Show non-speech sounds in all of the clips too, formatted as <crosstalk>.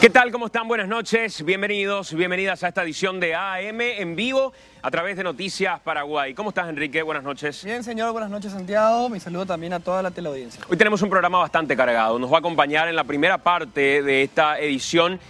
¿Qué tal? ¿Cómo están? Buenas noches. Bienvenidos, bienvenidas a esta edición de AM en vivo a través de Noticias Paraguay. ¿Cómo estás, Enrique? Buenas noches. Bien, señor. Buenas noches, Santiago. Mi saludo también a toda la teleaudiencia. Hoy tenemos un programa bastante cargado. Nos va a acompañar en la primera parte de esta edición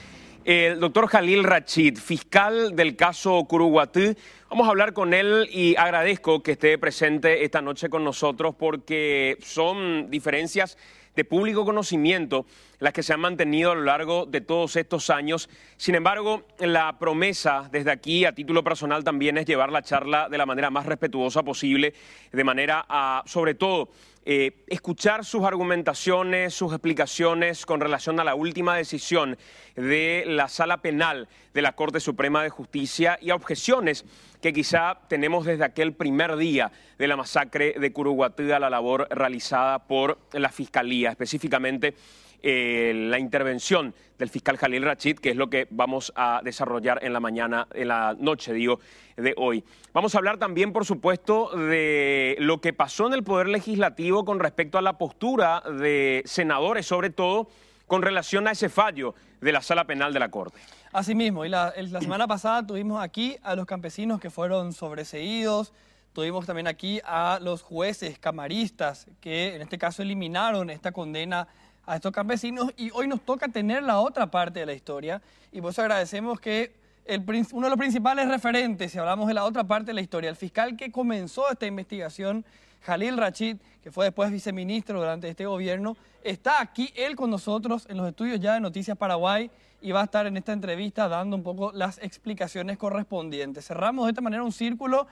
el doctor Jalil Rachid, fiscal del caso Curuguatú. Vamos a hablar con él y agradezco que esté presente esta noche con nosotros porque son diferencias de público conocimiento las que se han mantenido a lo largo de todos estos años. Sin embargo, la promesa desde aquí, a título personal, también es llevar la charla de la manera más respetuosa posible, de manera a, sobre todo, eh, escuchar sus argumentaciones, sus explicaciones con relación a la última decisión de la sala penal de la Corte Suprema de Justicia y a objeciones que quizá tenemos desde aquel primer día de la masacre de Curuguatú a la labor realizada por la Fiscalía, específicamente eh, la intervención del fiscal Jalil Rachid, que es lo que vamos a desarrollar en la mañana, en la noche, digo, de hoy. Vamos a hablar también, por supuesto, de lo que pasó en el Poder Legislativo con respecto a la postura de senadores, sobre todo con relación a ese fallo de la Sala Penal de la Corte. Asimismo, y la semana pasada tuvimos aquí a los campesinos que fueron sobreseídos, Tuvimos también aquí a los jueces camaristas que en este caso eliminaron esta condena a estos campesinos y hoy nos toca tener la otra parte de la historia y por eso agradecemos que el, uno de los principales referentes, si hablamos de la otra parte de la historia, el fiscal que comenzó esta investigación, Jalil Rachid, que fue después viceministro durante este gobierno, está aquí él con nosotros en los estudios ya de Noticias Paraguay y va a estar en esta entrevista dando un poco las explicaciones correspondientes. Cerramos de esta manera un círculo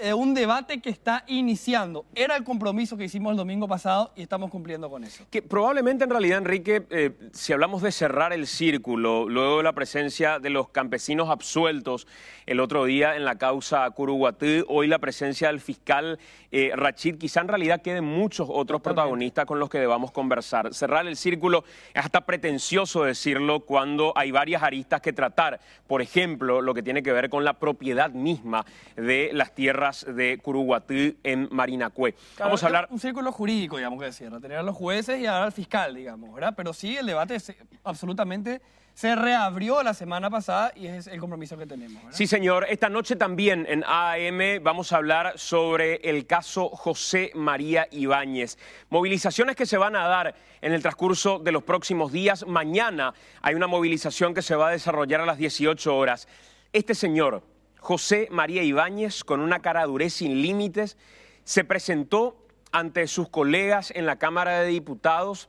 de eh, un debate que está iniciando. Era el compromiso que hicimos el domingo pasado y estamos cumpliendo con eso. probablemente en realidad, Enrique, eh, si hablamos de cerrar el círculo, luego de la presencia de los campesinos absueltos el otro día en la causa Curuguatú, hoy la presencia del fiscal eh, Rachid, quizá en realidad queden muchos otros protagonistas con los que debamos conversar. Cerrar el círculo es hasta pretencioso decirlo cuando hay varias aristas que tratar. Por ejemplo, lo que tiene que ver con la propiedad misma de las tierras de Curuguatí en Marinacue. Vamos a hablar... Un círculo jurídico, digamos que decir, tener a los jueces y al fiscal, digamos, ¿verdad? Pero sí, el debate absolutamente se reabrió la semana pasada y es el compromiso que tenemos. Sí, señor. Esta noche también en AAM vamos a hablar sobre el caso José María Ibáñez. Movilizaciones que se van a dar en el transcurso de los próximos días. Mañana hay una movilización que se va a desarrollar a las 18 horas. Este señor, José María Ibáñez, con una cara sin límites, se presentó ante sus colegas en la Cámara de Diputados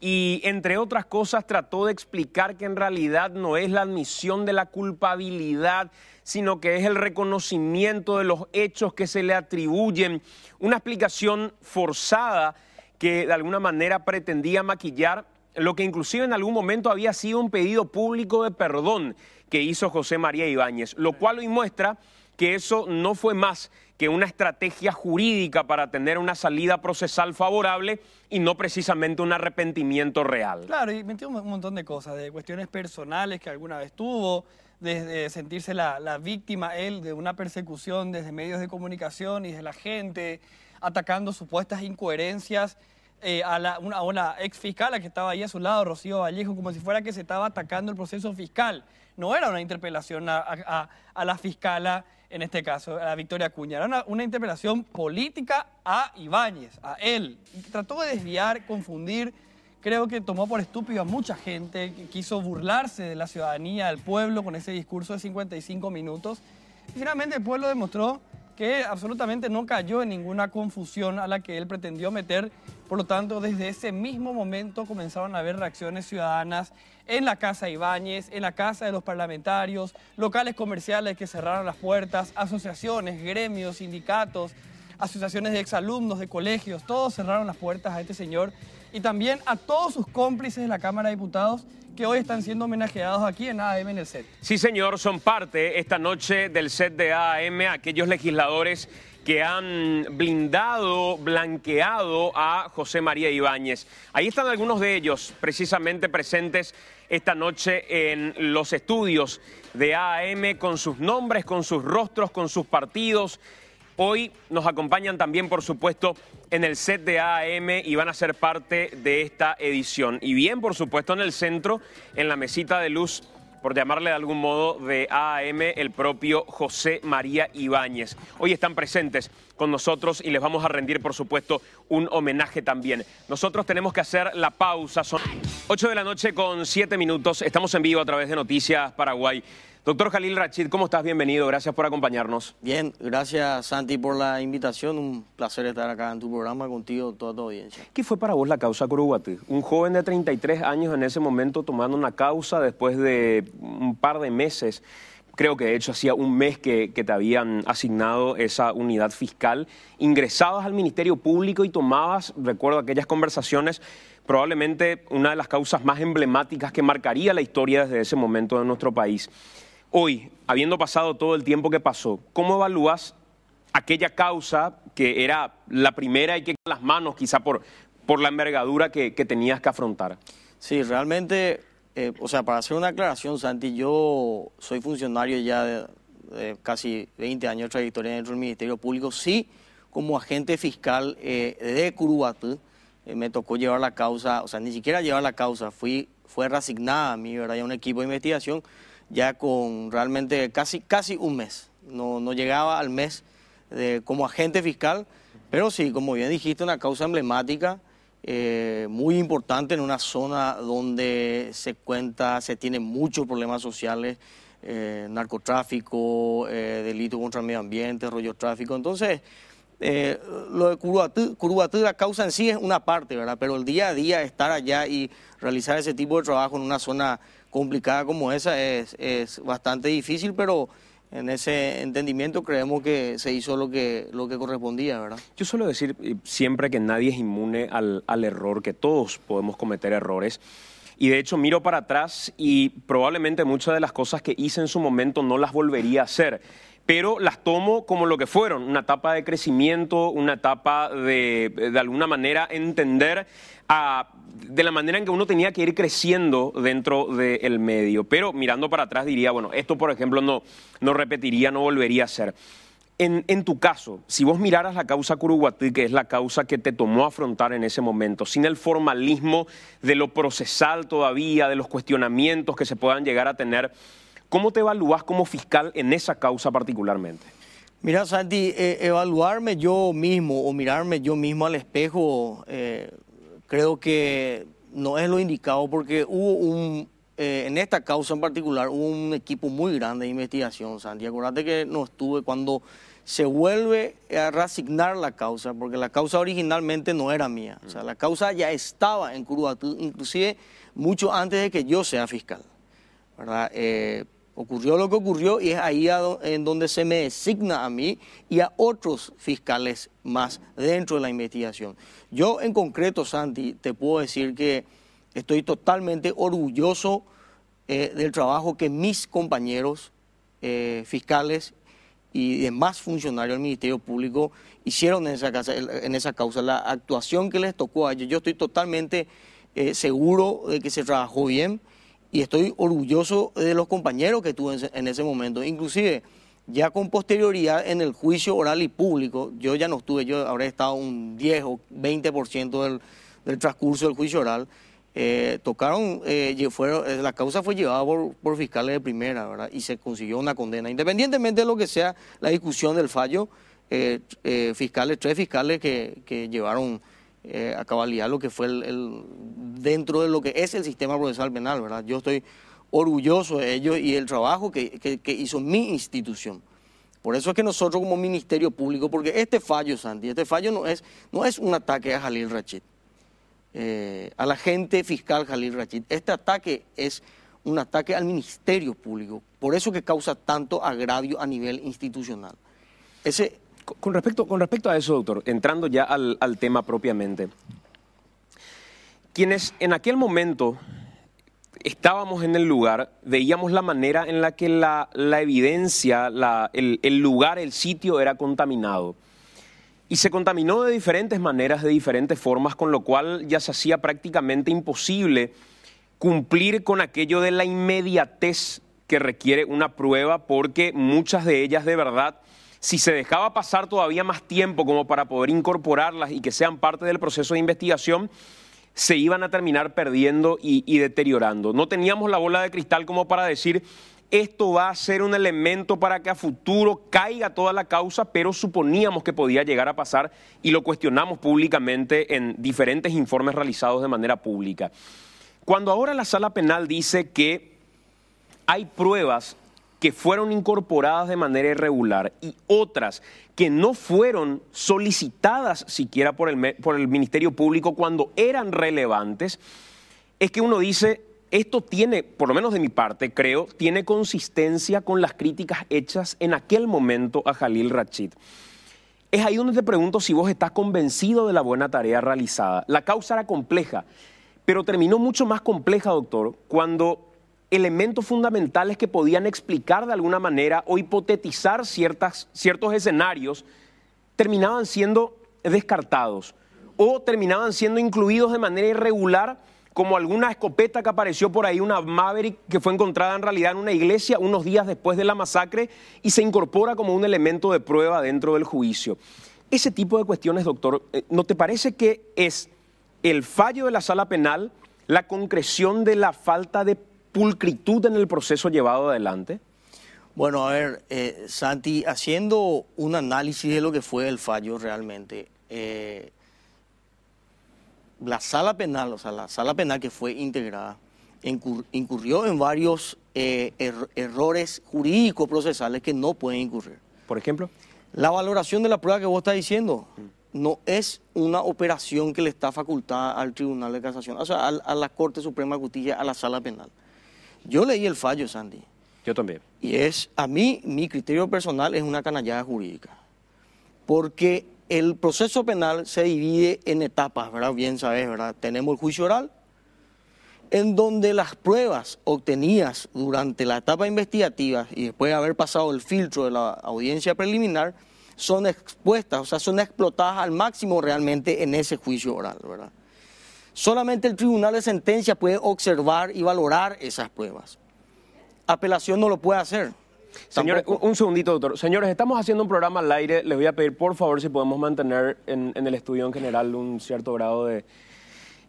y, entre otras cosas, trató de explicar que en realidad no es la admisión de la culpabilidad, sino que es el reconocimiento de los hechos que se le atribuyen, una explicación forzada que de alguna manera pretendía maquillar lo que inclusive en algún momento había sido un pedido público de perdón que hizo José María Ibáñez, lo cual hoy muestra que eso no fue más que una estrategia jurídica para tener una salida procesal favorable y no precisamente un arrepentimiento real. Claro, y metió un montón de cosas, de cuestiones personales que alguna vez tuvo, desde sentirse la, la, víctima él de una persecución desde medios de comunicación y de la gente, atacando supuestas incoherencias eh, a, la, una, a ex fiscal que estaba ahí a su lado, Rocío Vallejo, como si fuera que se estaba atacando el proceso fiscal no era una interpelación a, la fiscala, en este caso, a la Victoria Cuña era una, una, interpelación política a Ibáñez, a él. Trató de desviar, confundir, creo que tomó por estúpido a mucha gente, quiso burlarse de la ciudadanía, del pueblo, con ese discurso de 55 minutos. Y finalmente el pueblo demostró que absolutamente no cayó en ninguna confusión a la que él pretendió meter. Por lo tanto, desde ese mismo momento comenzaron a haber reacciones ciudadanas en la Casa Ibáñez, en la Casa de los Parlamentarios, locales comerciales que cerraron las puertas, asociaciones, gremios, sindicatos, asociaciones de exalumnos, de colegios, todos cerraron las puertas a este señor y también a todos sus cómplices de la Cámara de Diputados que hoy están siendo homenajeados aquí en AAM en el set. Sí, señor, son parte esta noche del set de AM aquellos legisladores que han blindado, blanqueado a José María Ibáñez. Ahí están algunos de ellos precisamente presentes esta noche en los estudios de AM con sus nombres, con sus rostros, con sus partidos, Hoy nos acompañan también, por supuesto, en el set de AM y van a ser parte de esta edición. Y bien, por supuesto, en el centro, en la mesita de luz, por llamarle de algún modo, de AM, el propio José María Ibáñez. Hoy están presentes con nosotros y les vamos a rendir, por supuesto, un homenaje también. Nosotros tenemos que hacer la pausa. Son 8 de la noche con 7 minutos. Estamos en vivo a través de Noticias Paraguay. Doctor Jalil Rachid, ¿cómo estás? Bienvenido, gracias por acompañarnos. Bien, gracias Santi por la invitación, un placer estar acá en tu programa contigo, toda tu audiencia. ¿Qué fue para vos la causa Coruba? Un joven de 33 años en ese momento tomando una causa después de un par de meses creo que de hecho hacía un mes que, que, te habían asignado esa unidad fiscal, ingresabas al Ministerio Público y tomabas, recuerdo aquellas conversaciones, probablemente una de las causas más emblemáticas que marcaría la historia desde ese momento de nuestro país. Hoy, habiendo pasado todo el tiempo que pasó, ¿cómo evalúas aquella causa que era la primera y que las manos quizá por, por la envergadura que, tenías que afrontar? Sí, realmente, eh, o sea, para hacer una aclaración, Santi, yo soy funcionario ya de, casi 20 años de trayectoria dentro del Ministerio Público, sí como agente fiscal eh, de Curuatl eh, me tocó llevar la causa, o sea, ni siquiera llevar la causa, fui, fue reasignada a mí, ¿verdad? a un equipo de investigación ya con realmente casi, casi un mes. No, no llegaba al mes eh, como agente fiscal, pero sí, como bien dijiste, una causa emblemática, eh, muy importante en una zona donde se cuenta, se tienen muchos problemas sociales, eh, narcotráfico, delito contra el medio ambiente, rollo tráfico. Entonces, lo de Curubatú, la causa en sí es una parte, ¿verdad? Pero el día a día, estar allá y realizar ese tipo de trabajo en una zona complicada como esa es, es bastante difícil, pero en ese entendimiento creemos que se hizo lo que, lo que correspondía, ¿verdad? Yo suelo decir eh, siempre que nadie es inmune al, al error, que todos podemos cometer errores. Y de hecho miro para atrás y probablemente muchas de las cosas que hice en su momento no las volvería a hacer pero las tomo como lo que fueron, una etapa de crecimiento, una etapa de, de alguna manera, entender de la manera en que uno tenía que ir creciendo dentro del medio. Pero mirando para atrás diría, bueno, esto por ejemplo no, no repetiría, no volvería a ser. En, tu caso, si vos miraras la causa Curuguatí, que es la causa que te tomó afrontar en ese momento, sin el formalismo de lo procesal todavía, de los cuestionamientos que se puedan llegar a tener, ¿cómo te evalúas como fiscal en esa causa particularmente? Mira, Santi, eh, evaluarme yo mismo o mirarme yo mismo al espejo eh, creo que no es lo indicado porque hubo un, eh, en esta causa en particular, hubo un equipo muy grande de investigación, Santi. Acordate que no estuve cuando se vuelve a reasignar la causa, porque la causa originalmente no era mía. O sea, la causa ya estaba en Curuatú, inclusive mucho antes de que yo sea fiscal. ¿verdad? Eh, Ocurrió lo que ocurrió y es ahí en donde se me designa a mí y a otros fiscales más dentro de la investigación. Yo en concreto, Santi, te puedo decir que estoy totalmente orgulloso eh, del trabajo que mis compañeros eh, fiscales y demás funcionarios del Ministerio Público hicieron en esa, casa, en esa causa. La actuación que les tocó a ellos, yo estoy totalmente eh, seguro de que se trabajó bien y estoy orgulloso de los compañeros que tuve en ese momento. Inclusive, ya con posterioridad en el juicio oral y público, yo ya no estuve, yo habré estado un 10 o 20% del, del transcurso del juicio oral. Eh, tocaron, eh, eh, la causa fue llevada por, fiscales de primera, ¿verdad? Y se consiguió una condena. Independientemente de lo que sea la discusión del fallo, fiscales, tres fiscales que llevaron eh, a cabalidad lo que fue dentro de lo que es el sistema procesal penal, ¿verdad? Yo estoy orgulloso de ello y el trabajo que, hizo mi institución. Por eso es que nosotros como Ministerio Público, porque este fallo, Santi, este fallo no es, no es un ataque a Jalil Rachid, eh, a la gente fiscal Jalil Rachid. Este ataque es un ataque al Ministerio Público. Por eso que causa tanto agravio a nivel institucional. Ese con respecto, con respecto a eso, doctor, entrando ya al, tema propiamente, quienes en aquel momento estábamos en el lugar, veíamos la manera en la que la, evidencia, el, el, lugar, el sitio era contaminado. Y se contaminó de diferentes maneras, de diferentes formas, con lo cual ya se hacía prácticamente imposible cumplir con aquello de la inmediatez que requiere una prueba, porque muchas de ellas de verdad si se dejaba pasar todavía más tiempo como para poder incorporarlas y que sean parte del proceso de investigación, se iban a terminar perdiendo y, deteriorando. No teníamos la bola de cristal como para decir, esto va a ser un elemento para que a futuro caiga toda la causa, pero suponíamos que podía llegar a pasar y lo cuestionamos públicamente en diferentes informes realizados de manera pública. Cuando ahora la sala penal dice que hay pruebas que fueron incorporadas de manera irregular y otras que no fueron solicitadas siquiera por el, por el Ministerio Público cuando eran relevantes, es que uno dice, esto tiene, por lo menos de mi parte, creo, tiene consistencia con las críticas hechas en aquel momento a Jalil Rachid. Es ahí donde te pregunto si vos estás convencido de la buena tarea realizada. La causa era compleja, pero terminó mucho más compleja, doctor, cuando elementos fundamentales que podían explicar de alguna manera o hipotetizar ciertas, ciertos escenarios, terminaban siendo descartados o terminaban siendo incluidos de manera irregular, como alguna escopeta que apareció por ahí, una Maverick que fue encontrada en realidad en una iglesia unos días después de la masacre y se incorpora como un elemento de prueba dentro del juicio. Ese tipo de cuestiones, doctor, eh, ¿no te parece que es el fallo de la sala penal, la concreción de la falta de pulcritud en el proceso llevado adelante? Bueno, a ver, eh, Santi, haciendo un análisis de lo que fue el fallo realmente, eh, la sala penal, o sea, la sala penal que fue integrada, incurrió en varios eh, er-, errores jurídicos procesales que no pueden incurrir. Por ejemplo. La valoración de la prueba que vos estás diciendo no es una operación que le está facultada al Tribunal de Casación, o sea, a, a la Corte Suprema de Justicia, a la Sala Penal. Yo leí el fallo, Sandy. Yo también. Y es, a mí, mi criterio personal es una canallada jurídica. Porque el proceso penal se divide en etapas, ¿verdad? Bien sabes, ¿verdad? Tenemos el juicio oral, en donde las pruebas obtenidas durante la etapa investigativa y después de haber pasado el filtro de la audiencia preliminar son expuestas, o sea, son explotadas al máximo realmente en ese juicio oral, ¿verdad? Solamente el tribunal de sentencia puede observar y valorar esas pruebas. Apelación no lo puede hacer. Señores, un, segundito, doctor. Señores, estamos haciendo un programa al aire. Les voy a pedir, por favor, si podemos mantener en, el estudio en general un cierto grado de...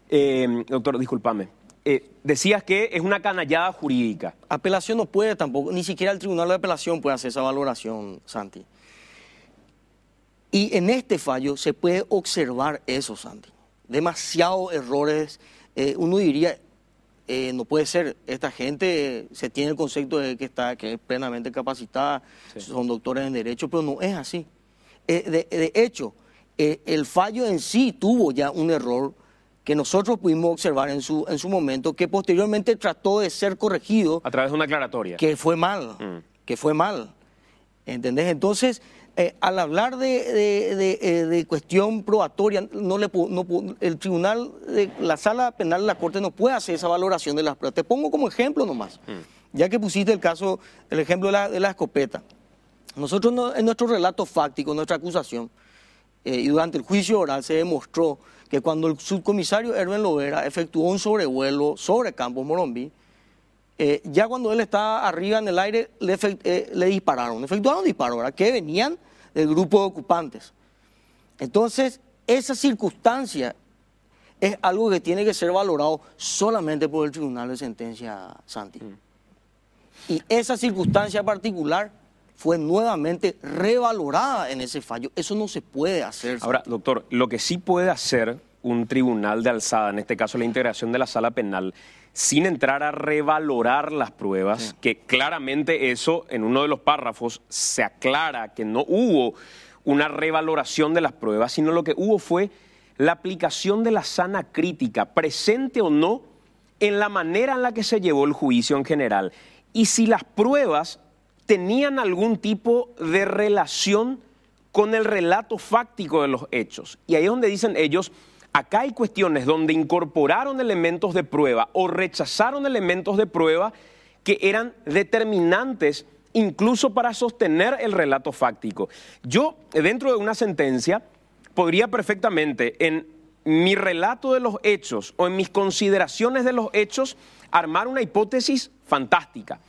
Eh, doctor, discúlpame. Eh, decías que es una canallada jurídica. Apelación no puede tampoco, ni siquiera el Tribunal de Apelación puede hacer esa valoración, Santi. Y en este fallo se puede observar eso, Santi demasiados errores. Eh, uno diría, eh, no puede ser, esta gente eh, se tiene el concepto de que está que es plenamente capacitada, son doctores en derecho, pero no es así. de, hecho, el fallo en sí tuvo ya un error que nosotros pudimos observar en su, en su momento, que posteriormente trató de ser corregido. A través de una aclaratoria. Que fue mal, mm. que fue mal. ¿Entendés? Entonces, eh, al hablar eh, de, cuestión probatoria, no le, el tribunal, de la sala penal de la Corte no puede hacer esa valoración de las pruebas. Te pongo como ejemplo nomás, mm. ya que pusiste el caso, el ejemplo de la, escopeta. Nosotros en nuestro relato fáctico, nuestra acusación, eh, y durante el juicio oral se demostró que cuando el subcomisario Erwin Lovera efectuó un sobrevuelo sobre Campos Morombi, eh, ya cuando él estaba arriba en el aire, le, eh, dispararon, efectuaron disparos, ¿verdad? Que venían del grupo de ocupantes. Entonces, esa circunstancia es algo que tiene que ser valorado solamente por el tribunal de sentencia, Santi. Mm. Y esa circunstancia particular fue nuevamente revalorada en ese fallo. Eso no se puede hacer. Ahora, doctor, lo que sí puede hacer un tribunal de alzada, en este caso la integración de la sala penal, sin entrar a revalorar las pruebas, que claramente eso en uno de los párrafos se aclara que no hubo una revaloración de las pruebas, sino lo que hubo fue la aplicación de la sana crítica, presente o no, en la manera en la que se llevó el juicio en general. Y si las pruebas tenían algún tipo de relación con el relato fáctico de los hechos. Y ahí es donde dicen ellos, Acá hay cuestiones donde incorporaron elementos de prueba o rechazaron elementos de prueba que eran determinantes incluso para sostener el relato fáctico. Yo, dentro de una sentencia, podría perfectamente en mi relato de los hechos o en mis consideraciones de los hechos armar una hipótesis fantástica.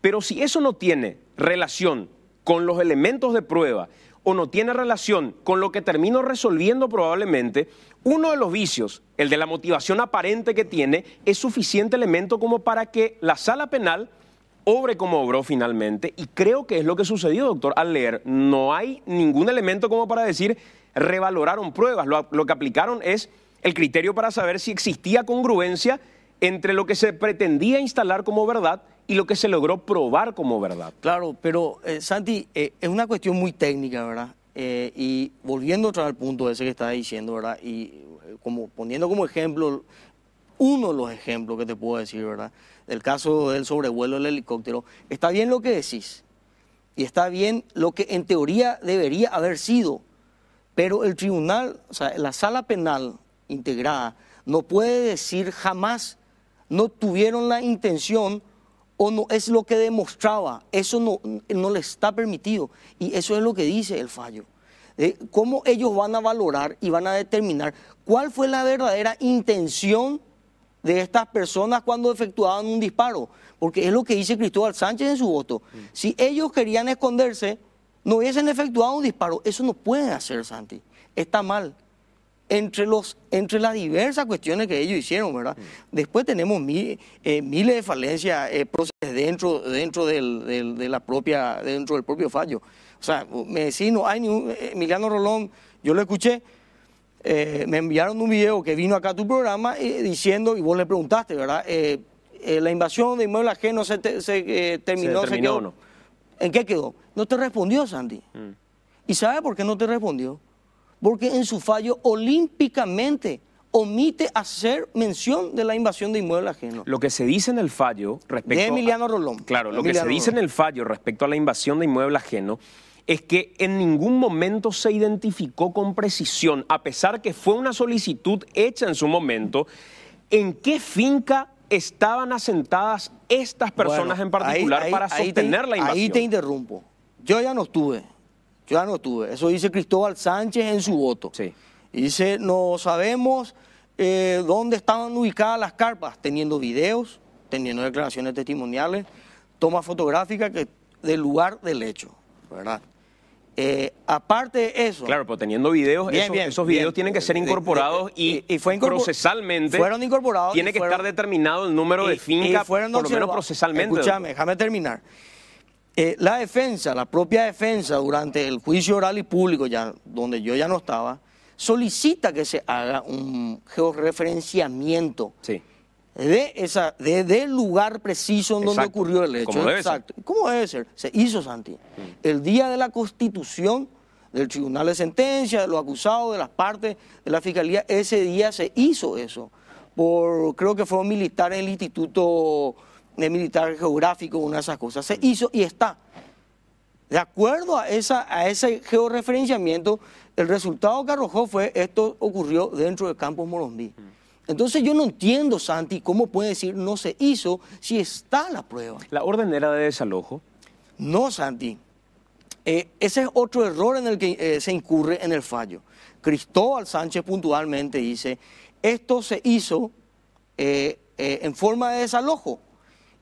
Pero si eso no tiene relación con los elementos de prueba o no tiene relación con lo que termino resolviendo probablemente, uno de los vicios, el de la motivación aparente que tiene, es suficiente elemento como para que la sala penal obre como obró finalmente. Y creo que es lo que sucedió, doctor, al leer. No hay ningún elemento como para decir revaloraron pruebas. Lo, que aplicaron es el criterio para saber si existía congruencia entre lo que se pretendía instalar como verdad y lo que se logró probar como verdad. Claro, pero eh, Santi, eh, es una cuestión muy técnica, ¿verdad? Eh, y volviendo otra vez al punto ese que estaba diciendo, ¿verdad? Y eh, como poniendo como ejemplo, uno de los ejemplos que te puedo decir, ¿verdad? Del caso del sobrevuelo del helicóptero, está bien lo que decís y está bien lo que en teoría debería haber sido, pero el tribunal, o sea, la sala penal integrada, no puede decir jamás no tuvieron la intención o no es lo que demostraba, eso no, no le está permitido y eso es lo que dice el fallo. ¿Cómo ellos van a valorar y van a determinar cuál fue la verdadera intención de estas personas cuando efectuaban un disparo? Porque es lo que dice Cristóbal Sánchez en su voto. Mm. Si ellos querían esconderse, no hubiesen efectuado un disparo. Eso no pueden hacer, Santi. Está mal entre, los, entre las diversas cuestiones que ellos hicieron, ¿verdad? Después tenemos eh, miles de falencias eh, dentro, dentro, del, de la propia, dentro del propio fallo. O sea, me decís, no hay ni un... Eh, Emiliano Rolón, yo lo escuché, me enviaron un video que vino acá a tu programa diciendo, y vos le preguntaste, ¿verdad? la invasión de inmuebles ajenos se, se terminó, se, ¿En qué quedó? No te respondió, Sandy. Mm. ¿Y sabe por qué no te respondió? porque en su fallo olímpicamente omite hacer mención de la invasión de inmueble ajeno. Lo que se dice en el fallo respecto de Emiliano Rolón. Claro, lo que se dice en el fallo respecto a la invasión de inmueble ajeno es que en ningún momento se identificó con precisión, a pesar que fue una solicitud hecha en su momento, en qué finca estaban asentadas estas personas en particular para sostener la invasión. Ahí te interrumpo. Yo ya no estuve yo ya no tuve. Eso dice Cristóbal Sánchez en su voto. Sí. dice, no sabemos eh, dónde estaban ubicadas las carpas, teniendo videos, teniendo declaraciones testimoniales, toma fotográfica que, del lugar del hecho, ¿verdad? Eh, aparte de eso. Claro, pero teniendo videos, esos, videos tienen que ser incorporados y, fue procesalmente. Fueron incorporados. Tiene que estar determinado el número de finca por lo menos procesalmente. Escúchame, déjame terminar. Eh, la defensa, la propia defensa durante el juicio oral y público, ya, donde yo ya no estaba, solicita que se haga un georreferenciamiento de esa, de, del lugar preciso en donde ocurrió el hecho. ¿Cómo Exacto. Ser. ¿Cómo debe ser? Se hizo, Santi. Mm. El día de la constitución del tribunal de sentencia, de los acusados, de las partes, de la fiscalía, ese día se hizo eso. Por, creo que fue un militar en el instituto de militar geográfico, una de esas cosas. Se hizo y está. De acuerdo a, esa, a ese georreferenciamiento, el resultado que arrojó fue esto ocurrió dentro del Campos Morondí. Entonces yo no entiendo, Santi, cómo puede decir no se hizo si está la prueba. ¿La orden era de desalojo? No, Santi. Eh, ese es otro error en el que eh, se incurre en el fallo. Cristóbal Sánchez puntualmente dice, esto se hizo eh, en forma de desalojo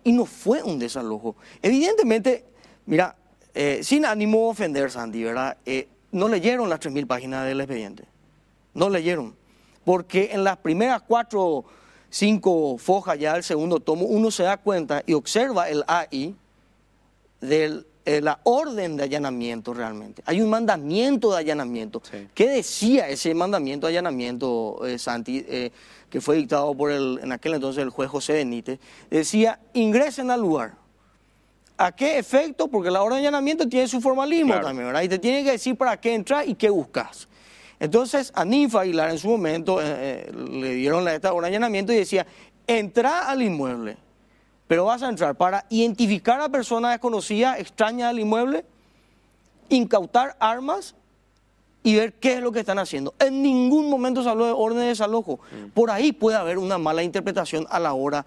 y no fue un desalojo. Evidentemente, mira, eh, sin ánimo de ofender, Sandy, ¿verdad? Eh, no leyeron las 3.000 páginas del expediente. No leyeron. Porque en las primeras cuatro, cinco fojas ya del segundo tomo, uno se da cuenta y observa el AI del eh, la orden de allanamiento realmente. Hay un mandamiento de allanamiento. ¿Qué decía ese mandamiento de allanamiento, eh, Santi, eh, que fue dictado por en aquel entonces el juez José Benítez? Decía, ingresen al lugar. ¿A qué efecto? Porque la orden de allanamiento tiene su formalismo también, ¿verdad? Y te tiene que decir para qué entrar y qué buscas. Entonces, a Ninfa Aguilar en su momento le dieron la, esta orden de allanamiento y decía, entra al inmueble pero vas a entrar para identificar a personas desconocidas, extrañas del inmueble, incautar armas y ver qué es lo que están haciendo. En ningún momento se habló de orden de desalojo. Mm. Por ahí puede haber una mala interpretación a la hora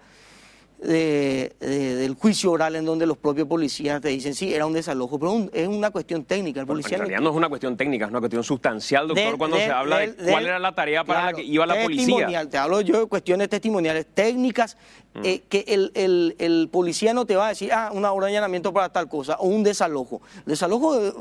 del juicio oral en donde los propios policías te dicen, sí, era un desalojo, pero es una cuestión técnica. El policía en realidad no es una cuestión técnica, es una cuestión sustancial, doctor, cuando se habla de cuál era la tarea para la que iba la policía. Te hablo yo de cuestiones testimoniales, técnicas, mm. eh, que el, policía no te va a decir, ah, una hora de allanamiento para tal cosa, o un desalojo. Desalojo eh,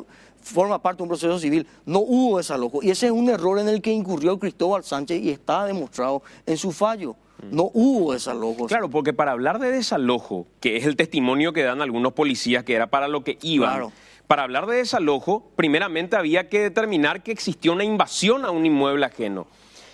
forma parte de un proceso civil, no hubo desalojo, y ese es un error en el que incurrió Cristóbal Sánchez y está demostrado en su fallo. No hubo desalojo. Claro, porque para hablar de desalojo, que es el testimonio que dan algunos policías que era para lo que iban, para hablar de desalojo, primeramente había que determinar que existió una invasión a un inmueble ajeno.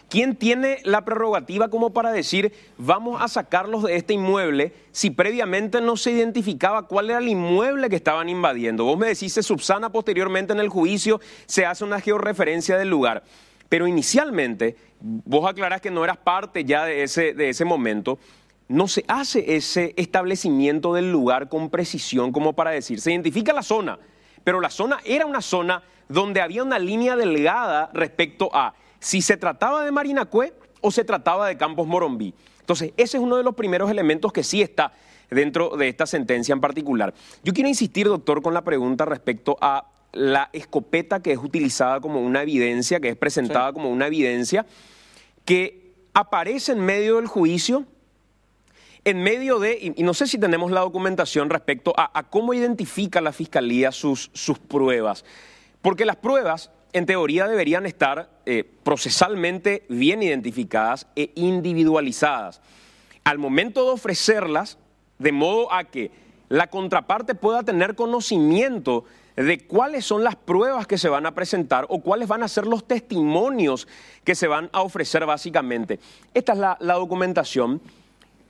¿Quién tiene la prerrogativa como para decir vamos a sacarlos de este inmueble si previamente no se identificaba cuál era el inmueble que estaban invadiendo? Vos me decís, se subsana posteriormente en el juicio, se hace una georreferencia del lugar. Pero inicialmente, vos aclarás que no eras parte ya de ese, de ese momento. No se hace ese establecimiento del lugar con precisión como para decir, se identifica la zona, pero la zona era una zona donde había una línea delgada respecto a si se trataba de Cue o se trataba de Campos Morombí. Entonces, ese es uno de los primeros elementos que sí está dentro de esta sentencia en particular. Yo quiero insistir, doctor, con la pregunta respecto a la escopeta que es utilizada como una evidencia, que es presentada como una evidencia, que aparece en medio del juicio, en medio de, y, no sé si tenemos la documentación respecto a, cómo identifica la Fiscalía sus, sus, pruebas, porque las pruebas en teoría deberían estar eh, procesalmente bien identificadas e individualizadas. Al momento de ofrecerlas, de modo a que la contraparte pueda tener conocimiento de cuáles son las pruebas que se van a presentar o cuáles van a ser los testimonios que se van a ofrecer básicamente. Esta es la, documentación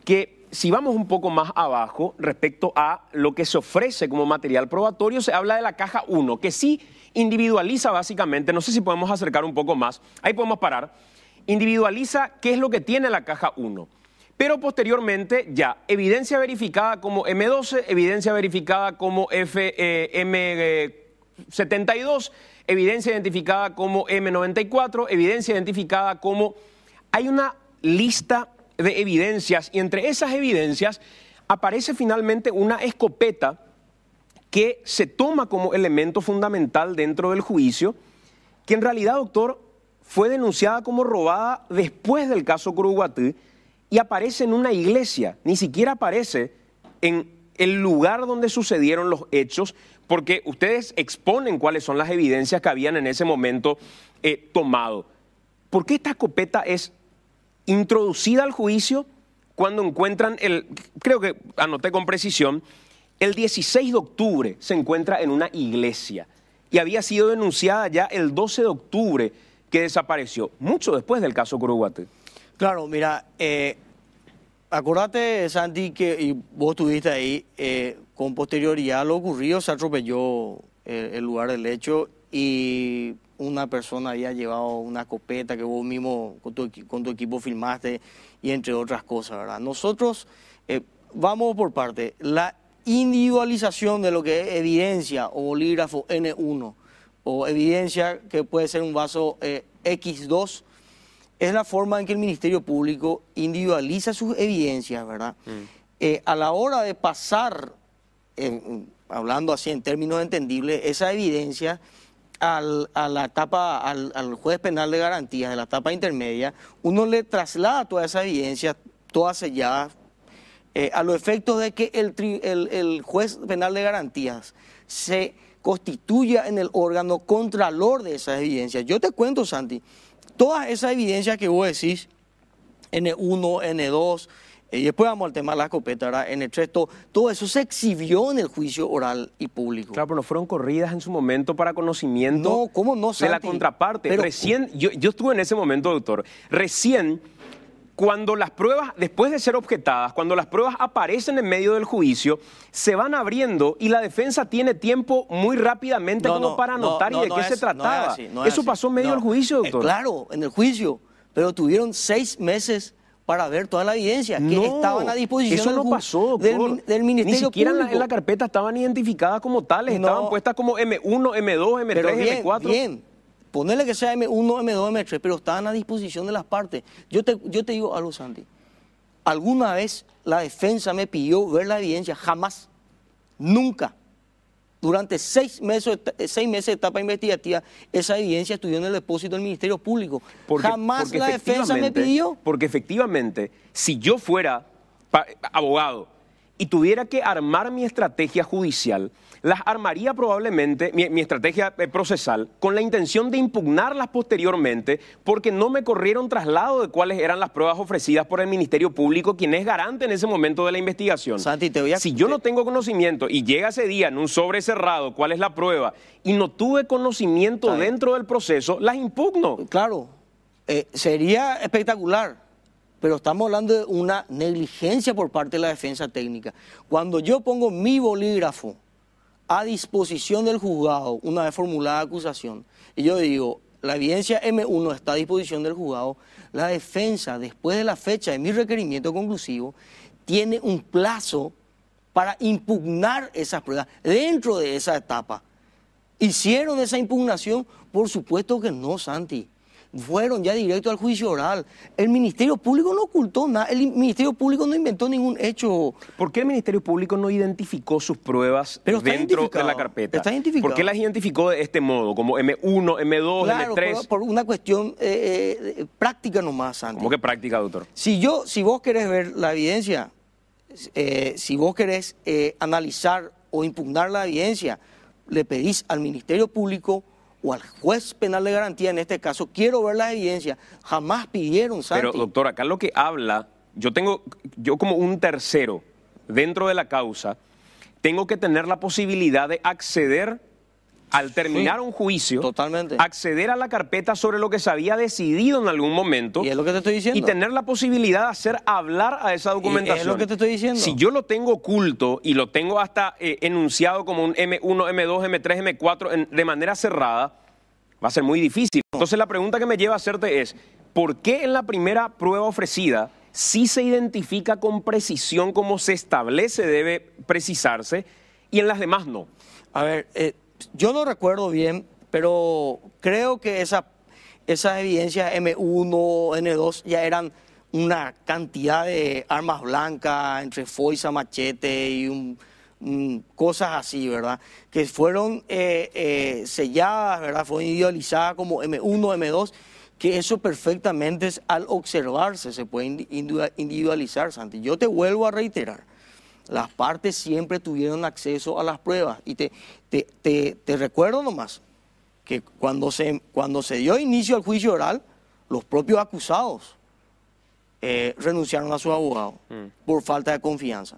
que si vamos un poco más abajo respecto a lo que se ofrece como material probatorio, se habla de la caja 1, que sí individualiza básicamente, no sé si podemos acercar un poco más, ahí podemos parar, individualiza qué es lo que tiene la caja 1 pero posteriormente ya evidencia verificada como M12, evidencia verificada como FM72, evidencia identificada como M94, evidencia identificada como... Hay una lista de evidencias y entre esas evidencias aparece finalmente una escopeta que se toma como elemento fundamental dentro del juicio, que en realidad, doctor, fue denunciada como robada después del caso Curuguatí, y aparece en una iglesia, ni siquiera aparece en el lugar donde sucedieron los hechos, porque ustedes exponen cuáles son las evidencias que habían en ese momento eh, tomado. ¿Por qué esta escopeta es introducida al juicio cuando encuentran el, creo que anoté con precisión, el 16 de octubre se encuentra en una iglesia y había sido denunciada ya el 12 de octubre que desapareció, mucho después del caso Curuguate. Claro, mira, eh, acordate, Santi, que vos estuviste ahí, eh, con posterioridad lo ocurrió, se atropelló eh, el, lugar del hecho y una persona había llevado una escopeta que vos mismo con tu, equipo filmaste y entre otras cosas, ¿verdad? Nosotros, eh, vamos por parte, la individualización de lo que es evidencia o bolígrafo N1 o evidencia que puede ser un vaso X2 es la forma en que el Ministerio Público individualiza sus evidencias, ¿verdad? Mm. Eh, a la hora de pasar, hablando así en términos entendibles, esa evidencia al, a la etapa, al, juez penal de garantías, de la etapa intermedia, uno le traslada toda esa evidencia, toda sellada, eh, a los efectos de que el, el juez penal de garantías se constituya en el órgano contralor de esas evidencias. Yo te cuento, Santi, toda esa evidencia que vos decís, N1, N2, eh, y después vamos al tema de la escopeta, N3, todo eso se exhibió en el juicio oral y público. Claro, pero no fueron corridas en su momento para conocimiento no, no, de la contraparte. Recién, yo, yo estuve en ese momento, doctor. Recién cuando las pruebas, después de ser objetadas, cuando las pruebas aparecen en medio del juicio, se van abriendo y la defensa tiene tiempo muy rápidamente como para anotar y de qué se trataba. Eso pasó en medio del juicio, eh, doctor. claro, en el juicio, pero tuvieron seis meses para ver toda la evidencia que estaban a disposición eso no del, pasó, del, Ministerio Ni siquiera en la, carpeta estaban identificadas como tales, estaban puestas como M1, M2, M3, M4 ponerle que sea M1, M2, M3, pero están a disposición de las partes. Yo te, yo te digo algo, Santi. ¿Alguna vez la defensa me pidió ver la evidencia? Jamás. Nunca. Durante seis meses, seis meses de etapa investigativa, esa evidencia estuvo en el depósito del Ministerio Público. Jamás la defensa me pidió. Porque efectivamente, si yo fuera abogado y tuviera que armar mi estrategia judicial, las armaría probablemente mi, estrategia eh, procesal con la intención de impugnarlas posteriormente porque no me corrieron traslado de cuáles eran las pruebas ofrecidas por el Ministerio Público, quien es garante en ese momento de la investigación. Santi, te voy a... Si yo no tengo conocimiento y llega ese día en un sobre cerrado cuál es la prueba y no tuve conocimiento dentro del proceso, las impugno. Claro, eh, sería espectacular pero estamos hablando de una negligencia por parte de la defensa técnica. Cuando yo pongo mi bolígrafo a disposición del juzgado una vez formulada la acusación, y yo digo, la evidencia M1 está a disposición del juzgado, la defensa, después de la fecha de mi requerimiento conclusivo, tiene un plazo para impugnar esas pruebas dentro de esa etapa. ¿Hicieron esa impugnación? Por supuesto que no, Santi fueron ya directo al juicio oral. El Ministerio Público no ocultó nada, el Ministerio Público no inventó ningún hecho. ¿Por qué el Ministerio Público no identificó sus pruebas dentro de la carpeta? Está ¿Por qué las identificó de este modo, como M1, M2, M3? Por, por una cuestión eh, eh, práctica nomás, Santi. ¿Cómo que práctica, doctor? Si, yo, si vos querés ver la evidencia, eh, si vos querés analizar o impugnar la evidencia, le pedís al Ministerio Público o al juez penal de garantía, en este caso, quiero ver la evidencia, jamás pidieron Santi. Pero doctor, acá lo que habla, yo tengo, yo como un tercero dentro de la causa, tengo que tener la posibilidad de acceder al terminar un juicio, acceder a la carpeta sobre lo que se había decidido en algún momento. Y tener la posibilidad de hacer hablar a esa documentación. Y es lo que te estoy diciendo. Si yo lo tengo oculto y lo tengo hasta eh, enunciado como un M1, M2, M3, M4 de manera cerrada, va a ser muy difícil. Entonces la pregunta que me lleva a hacerte es, ¿por qué en la primera prueba ofrecida sí se identifica con precisión como se establece debe precisarse y en las demás no? A ver, eh, yo no recuerdo bien, pero creo que esa, esa evidencia M1, N2 ya eran una cantidad de armas blancas, entre foisa, machete y cosas así, ¿verdad? Que fueron eh, eh, selladas, ¿verdad? Fueron individualizadas como M1, M2, que eso perfectamente al observarse se puede individualizar, Santi. Yo te vuelvo a reiterar, las partes siempre tuvieron acceso a las pruebas. Y te, recuerdo nomás que cuando se, cuando se dio inicio al juicio oral, los propios acusados eh, renunciaron a su abogado mm. por falta de confianza.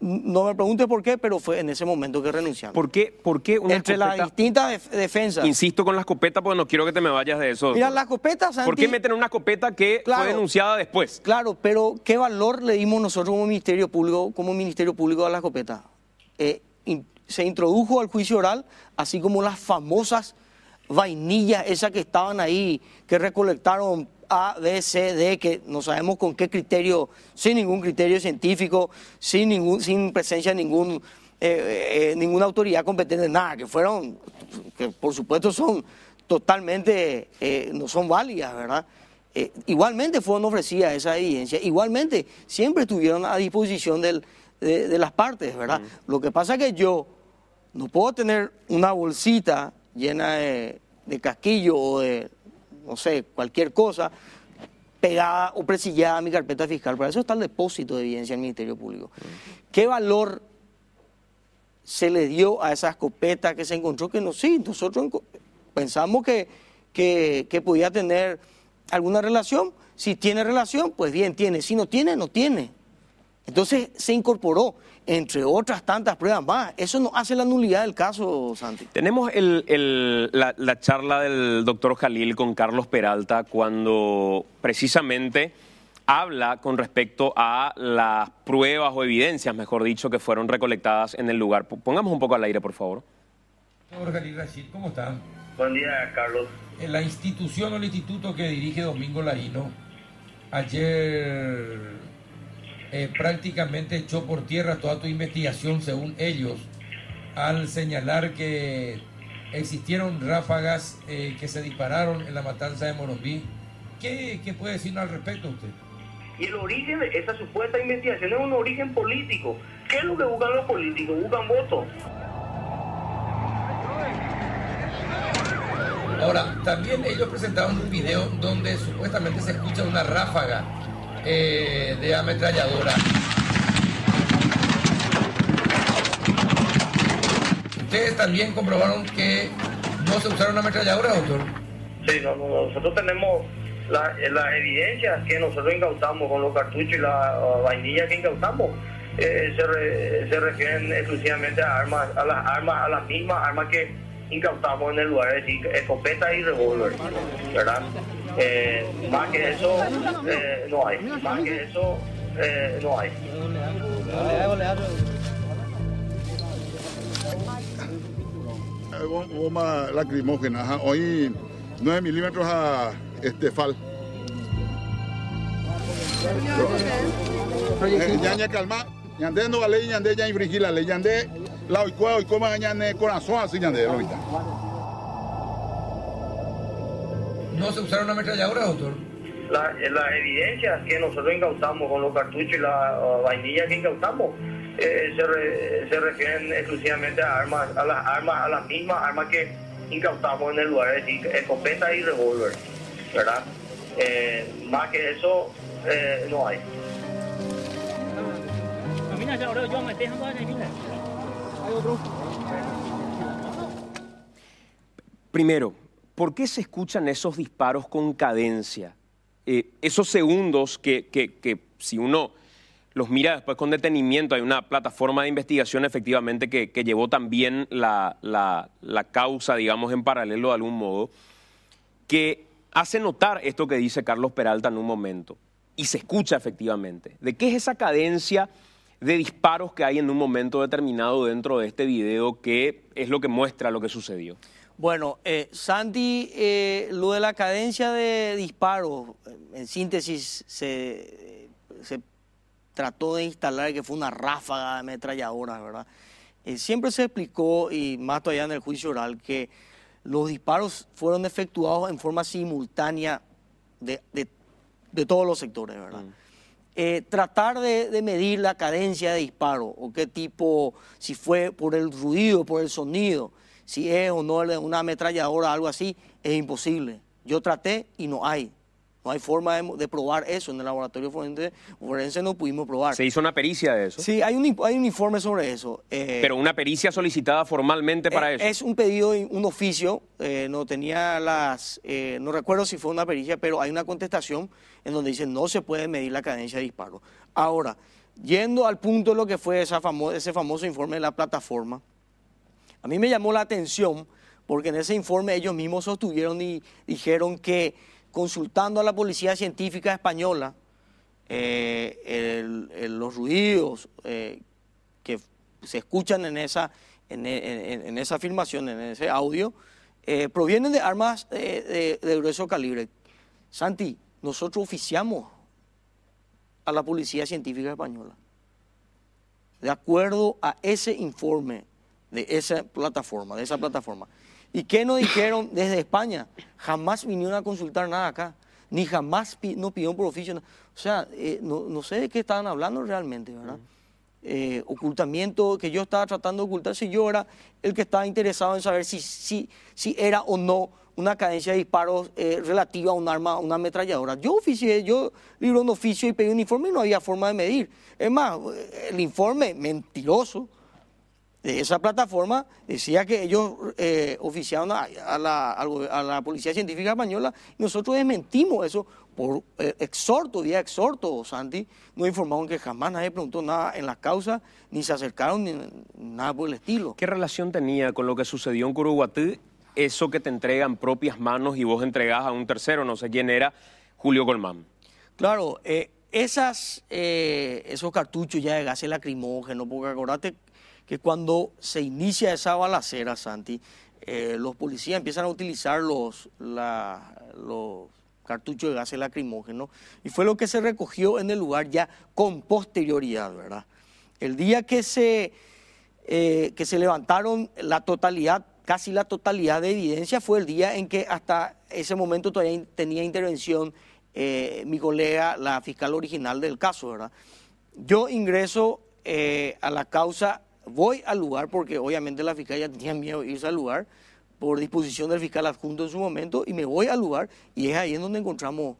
No me pregunte por qué, pero fue en ese momento que renunciamos. ¿Por qué? ¿Por qué Entre la las distintas de Insisto con la escopeta porque no quiero que te me vayas de eso. Mira, la escopeta, ¿Por qué meten una escopeta que fue denunciada después? Claro, pero ¿qué valor le dimos nosotros como Ministerio Público, como Ministerio Público a la escopeta? Eh, se introdujo al juicio oral, así como las famosas vainillas esas que estaban ahí, que recolectaron a, B, C, D, que no sabemos con qué criterio, sin ningún criterio científico, sin, ningún, sin presencia de ningún, eh, eh, eh, ninguna autoridad competente, nada, que fueron, que por supuesto son totalmente, no son válidas, ¿verdad? igualmente fueron ofrecidas esa evidencia, igualmente siempre estuvieron a disposición de, las partes, ¿verdad? Lo que pasa es que yo no puedo tener una bolsita llena de, de casquillo o de no sé, cualquier cosa, pegada o presillada a mi carpeta fiscal. Para eso está el depósito de evidencia del Ministerio Público. ¿Qué valor se le dio a esa escopeta que se encontró? Que no, sí, nosotros pensamos que, que, que podía tener alguna relación. Si tiene relación, pues bien, tiene. Si no tiene, no tiene. Entonces se incorporó, entre otras tantas pruebas más. Eso no hace la nulidad del caso, Santi. Tenemos la, charla del doctor Jalil con Carlos Peralta cuando precisamente habla con respecto a las pruebas o evidencias, mejor dicho, que fueron recolectadas en el lugar. Pongamos un poco al aire, por favor. Doctor Jalil Rashid, ¿cómo está? Buen día, Carlos. En la institución o el instituto que dirige Domingo Laino, ayer eh, prácticamente echó por tierra toda tu investigación, según ellos, al señalar que existieron ráfagas eh, que se dispararon en la matanza de Morombí. ¿Qué, puede decirnos al respecto usted? Y el origen de esta supuesta investigación es un origen político. ¿Qué es lo que buscan los políticos? Buscan votos. Ahora, también ellos presentaron un video donde supuestamente se escucha una ráfaga eh, de ametralladora. Ustedes también comprobaron que no se usaron ametralladoras, doctor. Sí, no, nosotros tenemos las evidencias que nosotros incautamos con los cartuchos y la vainilla que incautamos. Eh, se, refieren exclusivamente a armas, a las armas, a las mismas armas que incautamos en el lugar, es decir, escopetas y revólver, ¿verdad? Eh, más que eso, eh, no hay. Más que eso, eh, no hay. goma lacrimógena, ¿ha? hoy 9 milímetros a fal ya eh, calma, ñande no vale, ya infringir la ley, ñande la oicua, oicoma, ñande corazón así, ñande, ahorita no se usaron ametralladoras, doctor? las eh, evidencias que nosotros incautamos con los cartuchos y la vainilla que incautamos eh, se, refieren exclusivamente a armas, a las armas, a las mismas armas que incautamos en el lugar, es decir, escopeta y revólver, ¿verdad? Eh, más que eso no hay. Primero, ¿por qué se escuchan esos disparos con cadencia? Eh, esos segundos que, si uno los mira después con detenimiento, hay una plataforma de investigación efectivamente que, llevó también la, la causa, digamos, en paralelo de algún modo, que hace notar esto que dice Carlos Peralta en un momento, y se escucha efectivamente, de qué es esa cadencia de disparos que hay en un momento determinado dentro de este video, que es lo que muestra lo que sucedió. Bueno, eh, Sandy, eh, lo de la cadencia de disparos, en síntesis, se, trató de instalar que fue una ráfaga de ametralladoras, ¿verdad? Eh, siempre se explicó, y más todavía en el juicio oral, que los disparos fueron efectuados en forma simultánea de, todos los sectores, ¿verdad? Mm. Eh, tratar de, medir la cadencia de disparos, o qué tipo, si fue por el ruido, por el sonido, si es o no una ametralladora o algo así, es imposible. Yo traté y no hay. No hay forma de, probar eso. En el laboratorio forense, forense, no pudimos probar. ¿Se hizo una pericia de eso? Sí, hay un, hay un informe sobre eso. Eh, ¿Pero una pericia solicitada formalmente para eh, eso? Es un pedido, un oficio. Eh, no tenía las. no recuerdo si fue una pericia, pero hay una contestación en donde dice no se puede medir la cadencia de disparo. Ahora, yendo al punto de lo que fue esa ese famoso informe de la plataforma, a mí me llamó la atención porque en ese informe ellos mismos sostuvieron y dijeron que consultando a la Policía Científica Española, eh, los ruidos eh, que se escuchan en esa, en, en, esa en ese audio, eh, provienen de armas de, de grueso calibre. Santi, nosotros oficiamos a la Policía Científica Española. De acuerdo a ese informe de esa plataforma, de esa plataforma. ¿Y qué nos dijeron desde España? Jamás vinieron a consultar nada acá, ni jamás no pidieron por oficio. O sea, eh, no, sé de qué estaban hablando realmente, ¿verdad? Eh, ocultamiento, que yo estaba tratando de ocultar si yo era el que estaba interesado en saber si, si, si era o no una cadencia de disparos eh, relativa a un arma, una ametralladora. Yo oficié, yo libro un oficio y pedí un informe y no había forma de medir. Es más, el informe mentiroso, de esa plataforma decía que ellos eh, a, la, Policía Científica Española. y Nosotros desmentimos eso por eh, exhorto, día exhorto, Santi. Nos informaron que jamás nadie preguntó nada en las causas, ni se acercaron, ni nada por el estilo. ¿Qué relación tenía con lo que sucedió en Curuguatú, Eso que te entregan propias manos y vos entregás a un tercero, no sé quién era, Julio Colmán. Claro, eh, esas, eh, esos cartuchos ya de gases lacrimógenos, porque acordate que cuando se inicia esa balacera, Santi, eh, los policías empiezan a utilizar los, los cartuchos de gases lacrimógenos y fue lo que se recogió en el lugar ya con posterioridad, ¿verdad? El día que se, eh, que se levantaron la totalidad, casi la totalidad de evidencia, fue el día en que hasta ese momento todavía tenía intervención eh, mi colega, la fiscal original del caso, ¿verdad? Yo ingreso a la causa voy al lugar porque obviamente la fiscalía tenía miedo de irse al lugar por disposición del fiscal adjunto en su momento y me voy al lugar y es ahí en donde encontramos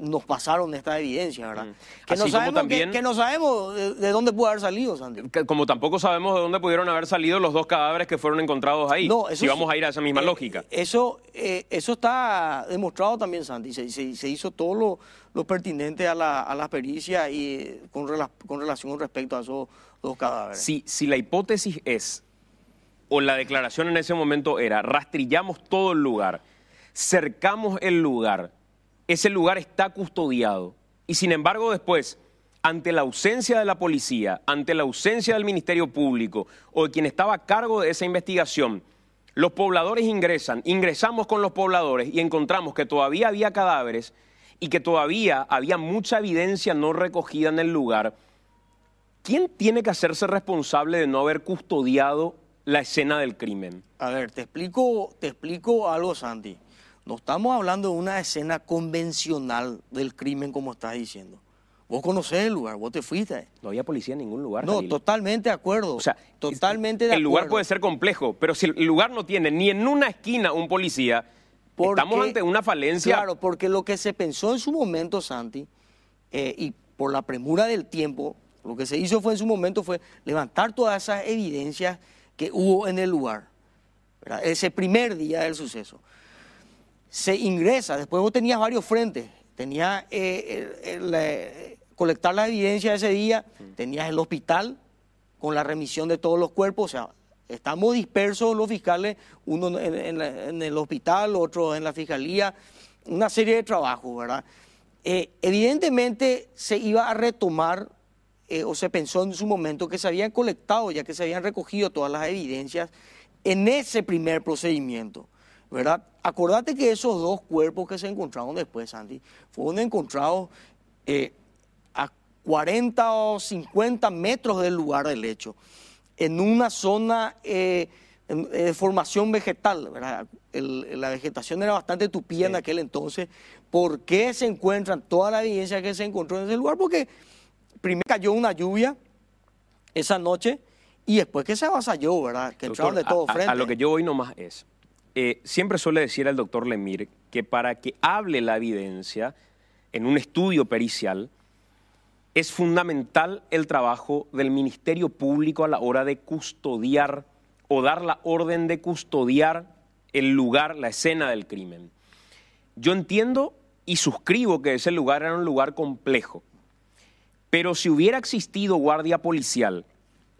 nos pasaron esta evidencia, ¿verdad? Que, no sabemos, que, no sabemos, de, dónde pudo haber salido, como tampoco sabemos de dónde pudieron haber salido los dos cadáveres que fueron encontrados ahí. si vamos a ir a esa misma eh, lógica. Eso, eh, eso está demostrado también, Santi, Se, se, hizo todo lo, lo pertinente a la, a la pericia y eh, con, relación con relación respecto a esos si la hipótesis es, o la declaración en ese momento era, rastrillamos todo el lugar, cercamos el lugar, ese lugar está custodiado, y sin embargo después, ante la ausencia de la policía, ante la ausencia del Ministerio Público o de quien estaba a cargo de esa investigación, los pobladores ingresan, ingresamos con los pobladores y encontramos que todavía había cadáveres y que todavía había mucha evidencia no recogida en el lugar ¿Quién tiene que hacerse responsable de no haber custodiado la escena del crimen? A ver, te explico, te explico algo, Santi. No estamos hablando de una escena convencional del crimen, como estás diciendo. Vos conocés el lugar, vos te fuiste. No había policía en ningún lugar. No, totalmente de acuerdo. O sea, totalmente de acuerdo. El lugar puede ser complejo, pero si el lugar no tiene ni en una esquina un policía, estamos ante una falencia. Claro, porque lo que se pensó en su momento, Santi, eh, y por la premura del tiempo, lo que se hizo fue en su momento fue levantar todas esas evidencias que hubo en el lugar, ese primer día del suceso. Se ingresa, después vos tenías varios frentes, tenía eh, eh, colectar las evidencias ese día, mm. tenías el hospital con la remisión de todos los cuerpos, o sea, estamos dispersos los fiscales, uno en, el hospital, otro en la fiscalía, una serie de trabajos, ¿verdad? Eh, evidentemente se iba a retomar eh, o se pensó en su momento que se habían colectado, ya que se habían recogido todas las evidencias en ese primer procedimiento. ¿verdad? Acordate que esos dos cuerpos que se encontraron después, Sandy, fueron encontrados eh, a 40 o 50 metros del lugar del hecho, en una zona eh, de formación vegetal, ¿verdad? la vegetación era bastante tupida en aquel entonces. ¿Por qué se encuentran toda la evidencia que se encontró en ese lugar? Porque primero cayó una lluvia esa noche y después que se avasalló, ¿verdad? Que de todo frente. A lo que yo voy nomás es, eh, siempre suele decir el doctor Lemir que para que hable la evidencia en un estudio pericial, es fundamental el trabajo del Ministerio Público a la hora de custodiar o dar la orden de custodiar el lugar, la escena del crimen. Yo entiendo y suscribo que ese lugar era un lugar complejo, pero si hubiera existido guardia policial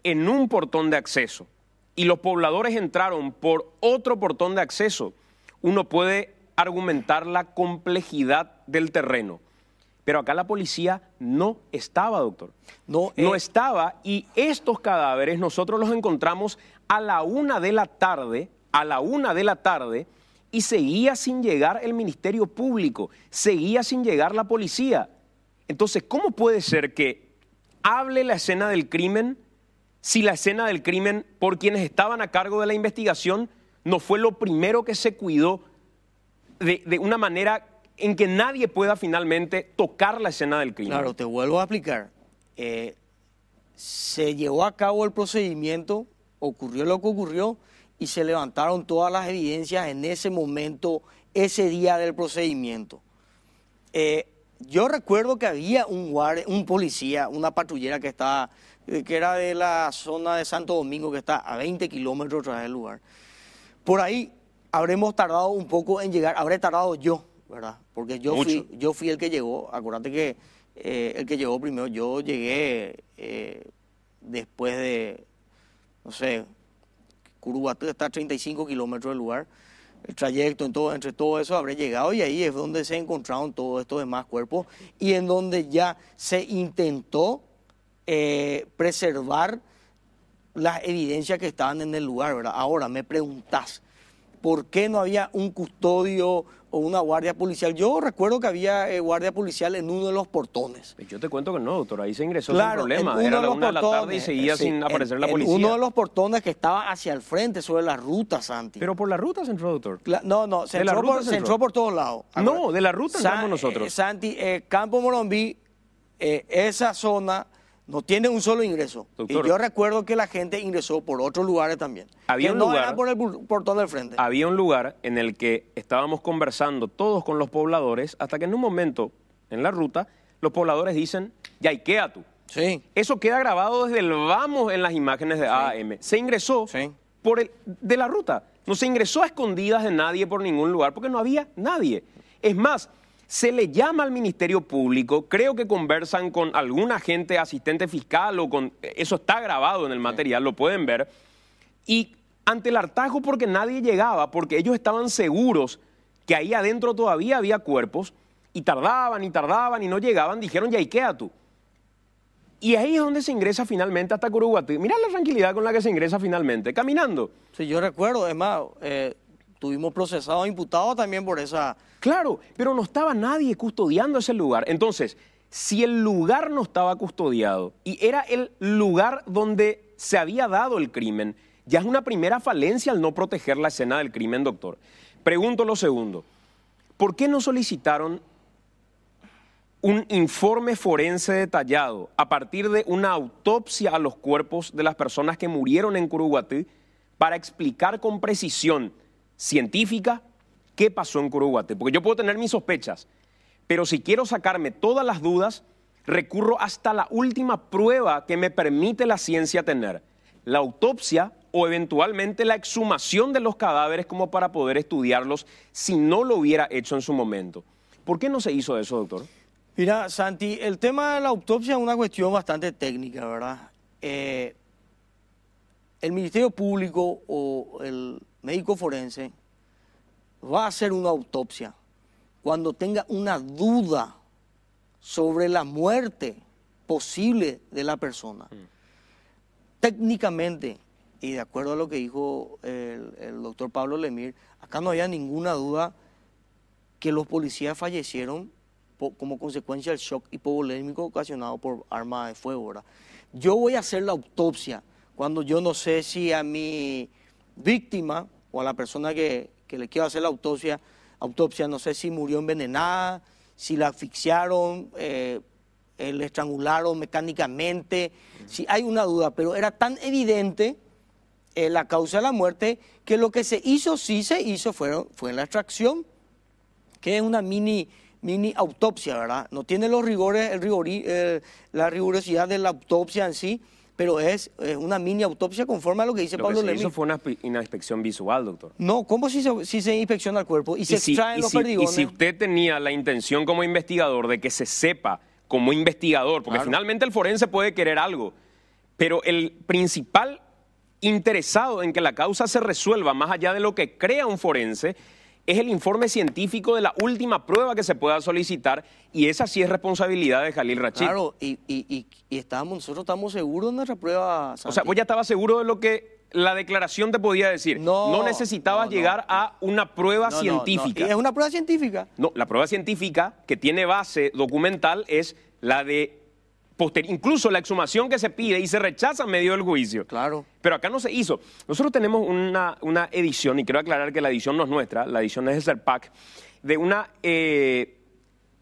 en un portón de acceso y los pobladores entraron por otro portón de acceso, uno puede argumentar la complejidad del terreno. Pero acá la policía no estaba, doctor. No, no eh, estaba y estos cadáveres nosotros los encontramos a la una de la tarde, a la una de la tarde, y seguía sin llegar el Ministerio Público, seguía sin llegar la policía. Entonces, ¿cómo puede ser que hable la escena del crimen si la escena del crimen, por quienes estaban a cargo de la investigación, no fue lo primero que se cuidó de, una manera en que nadie pueda finalmente tocar la escena del crimen? Claro, te vuelvo a explicar. Eh, se llevó a cabo el procedimiento, ocurrió lo que ocurrió y se levantaron todas las evidencias en ese momento, ese día del procedimiento. Eh, yo recuerdo que había un, guard, un policía, una patrullera que estaba, eh, que era de la zona de Santo Domingo, que está a 20 kilómetros de del lugar. Por ahí habremos tardado un poco en llegar, habré tardado yo, ¿verdad? Porque yo, fui, yo fui el que llegó, acuérdate que eh, el que llegó primero, yo llegué eh, después de, no sé, Curubatú está a 35 kilómetros del lugar el trayecto, entre todo eso habré llegado y ahí es donde se encontraron todos estos demás cuerpos y en donde ya se intentó eh, preservar las evidencias que estaban en el lugar, Ahora me preguntás, por qué no había un custodio o una guardia policial. Yo recuerdo que había eh, guardia policial en uno de los portones. Pues yo te cuento que no, doctor, ahí se ingresó sin problema. Era una la tarde y seguía sin aparecer la policía. uno de los portones que estaba hacia el frente, sobre la ruta, Santi. Pero por la ruta se entró, doctor. no, no, se, entró, por, todos lados. no, de la ruta eh, nosotros. Santi, eh, Campo Morombí, esa zona no tiene un solo ingreso. y yo recuerdo que la gente ingresó por otros lugares también. Había un lugar, era por el frente. Había un lugar en el que estábamos conversando todos con los pobladores hasta que en un momento en la ruta los pobladores dicen, ya Ikea tú. Sí. Eso queda grabado desde el vamos en las imágenes de AAM. AM. Se ingresó por el, de la ruta. No se ingresó a escondidas de nadie por ningún lugar porque no había nadie. Es más, se le llama al Ministerio Público, creo que conversan con algún agente, asistente fiscal o con... Eso está grabado en el material, lo pueden ver. Y ante el hartazgo porque nadie llegaba, porque ellos estaban seguros que ahí adentro todavía había cuerpos, y tardaban y tardaban y no llegaban, dijeron, ya a tú. Y ahí es donde se ingresa finalmente hasta Curuguatí. Mirá la tranquilidad con la que se ingresa finalmente, caminando. Sí, yo recuerdo, además tuvimos procesados, imputados también por esa... Claro, pero no estaba nadie custodiando ese lugar. Entonces, si el lugar no estaba custodiado y era el lugar donde se había dado el crimen, ya es una primera falencia al no proteger la escena del crimen, doctor. Pregunto lo segundo, ¿por qué no solicitaron un informe forense detallado a partir de una autopsia a los cuerpos de las personas que murieron en Curuguatí para explicar con precisión científica qué pasó en Curuguate, porque yo puedo tener mis sospechas, pero si quiero sacarme todas las dudas, recurro hasta la última prueba que me permite la ciencia tener, la autopsia o eventualmente la exhumación de los cadáveres como para poder estudiarlos si no lo hubiera hecho en su momento. ¿Por qué no se hizo eso, doctor? Mira, Santi, el tema de la autopsia es una cuestión bastante técnica, ¿verdad? Eh, el Ministerio Público o el médico forense, va a hacer una autopsia cuando tenga una duda sobre la muerte posible de la persona. Mm. Técnicamente, y de acuerdo a lo que dijo el, doctor Pablo Lemir, acá no había ninguna duda que los policías fallecieron como consecuencia del shock hipovolémico ocasionado por arma de fuego. ahora Yo voy a hacer la autopsia cuando yo no sé si a mi víctima o a la persona que, le quiero hacer la autopsia, autopsia, no sé si murió envenenada, si la asfixiaron, eh, eh estrangularon mecánicamente, si hay una duda, pero era tan evidente eh, la causa de la muerte que lo que se hizo, sí se hizo, fue, fue la extracción, que es una mini mini autopsia, ¿verdad? No tiene los rigores, el rigor, eh, la rigurosidad de la autopsia en sí, pero es, eh, una mini autopsia conforme a lo que dice Pablo que Eso fue una, inspección visual, doctor. No, ¿cómo si se, si se inspecciona el cuerpo y, se si, extraen los perdigones? Y si usted tenía la intención como investigador de que se sepa como investigador, porque finalmente el forense puede querer algo, pero el principal interesado en que la causa se resuelva, más allá de lo que crea un forense, es el informe científico de la última prueba que se pueda solicitar y esa sí es responsabilidad de Jalil Rachid. Claro, y, nosotros estamos seguros de nuestra prueba. O sea, vos ya estabas seguro de lo que la declaración te podía decir. No, necesitabas llegar a una prueba científica. Es una prueba científica. No, la prueba científica que tiene base documental es la de incluso la exhumación que se pide y se rechaza en medio del juicio. Claro. Pero acá no se hizo. Nosotros tenemos una, edición, y quiero aclarar que la edición no es nuestra, la edición es el PAC, de una. Eh,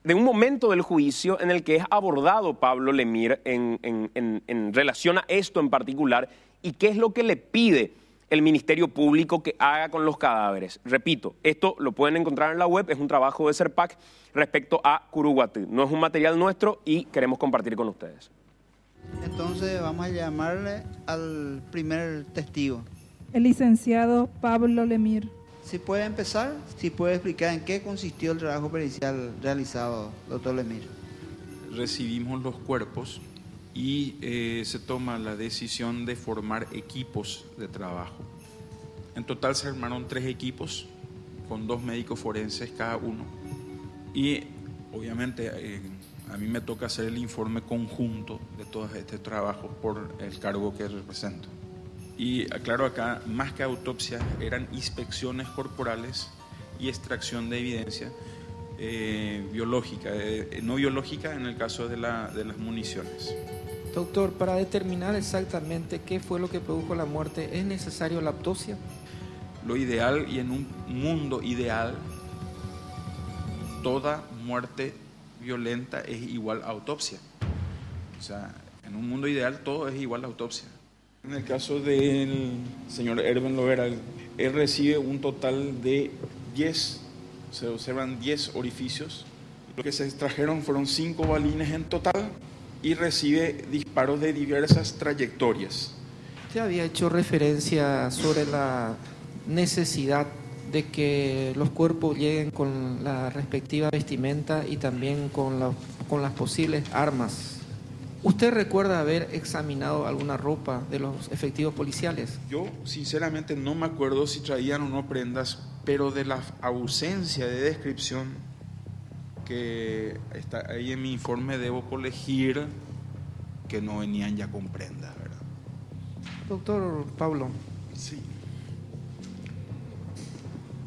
de un momento del juicio en el que es abordado Pablo Lemir en, en, en relación a esto en particular y qué es lo que le pide el Ministerio Público que haga con los cadáveres. Repito, esto lo pueden encontrar en la web, es un trabajo de CERPAC respecto a Curuguatú. No es un material nuestro y queremos compartir con ustedes. Entonces vamos a llamarle al primer testigo. El licenciado Pablo Lemir. Si puede empezar, si puede explicar en qué consistió el trabajo pericial realizado, doctor Lemir. Recibimos los cuerpos y eh, se toma la decisión de formar equipos de trabajo. En total se armaron tres equipos con dos médicos forenses cada uno y obviamente eh, a mí me toca hacer el informe conjunto de todo este trabajo por el cargo que represento. Y aclaro acá, más que autopsias, eran inspecciones corporales y extracción de evidencia eh, biológica, no biológica en el caso de las municiones. Doctor, para determinar exactamente qué fue lo que produjo la muerte, ¿es necesario la autopsia? Lo ideal y en un mundo ideal, toda muerte violenta es igual a autopsia. O sea, en un mundo ideal todo es igual a autopsia. En el caso del señor Erwin Lovera, él recibe un total de 10, se observan 10 orificios. Lo que se extrajeron fueron 5 balines en total y recibe disparos de diversas trayectorias. Usted había hecho referencia sobre la necesidad de que los cuerpos lleguen con la respectiva vestimenta y también con, con las posibles armas. ¿Usted recuerda haber examinado alguna ropa de los efectivos policiales? Yo sinceramente no me acuerdo si traían o no prendas, pero de la ausencia de descripción ahí en mi informe debo colegir que no venían ya con ¿verdad? Doctor Pablo. Sí.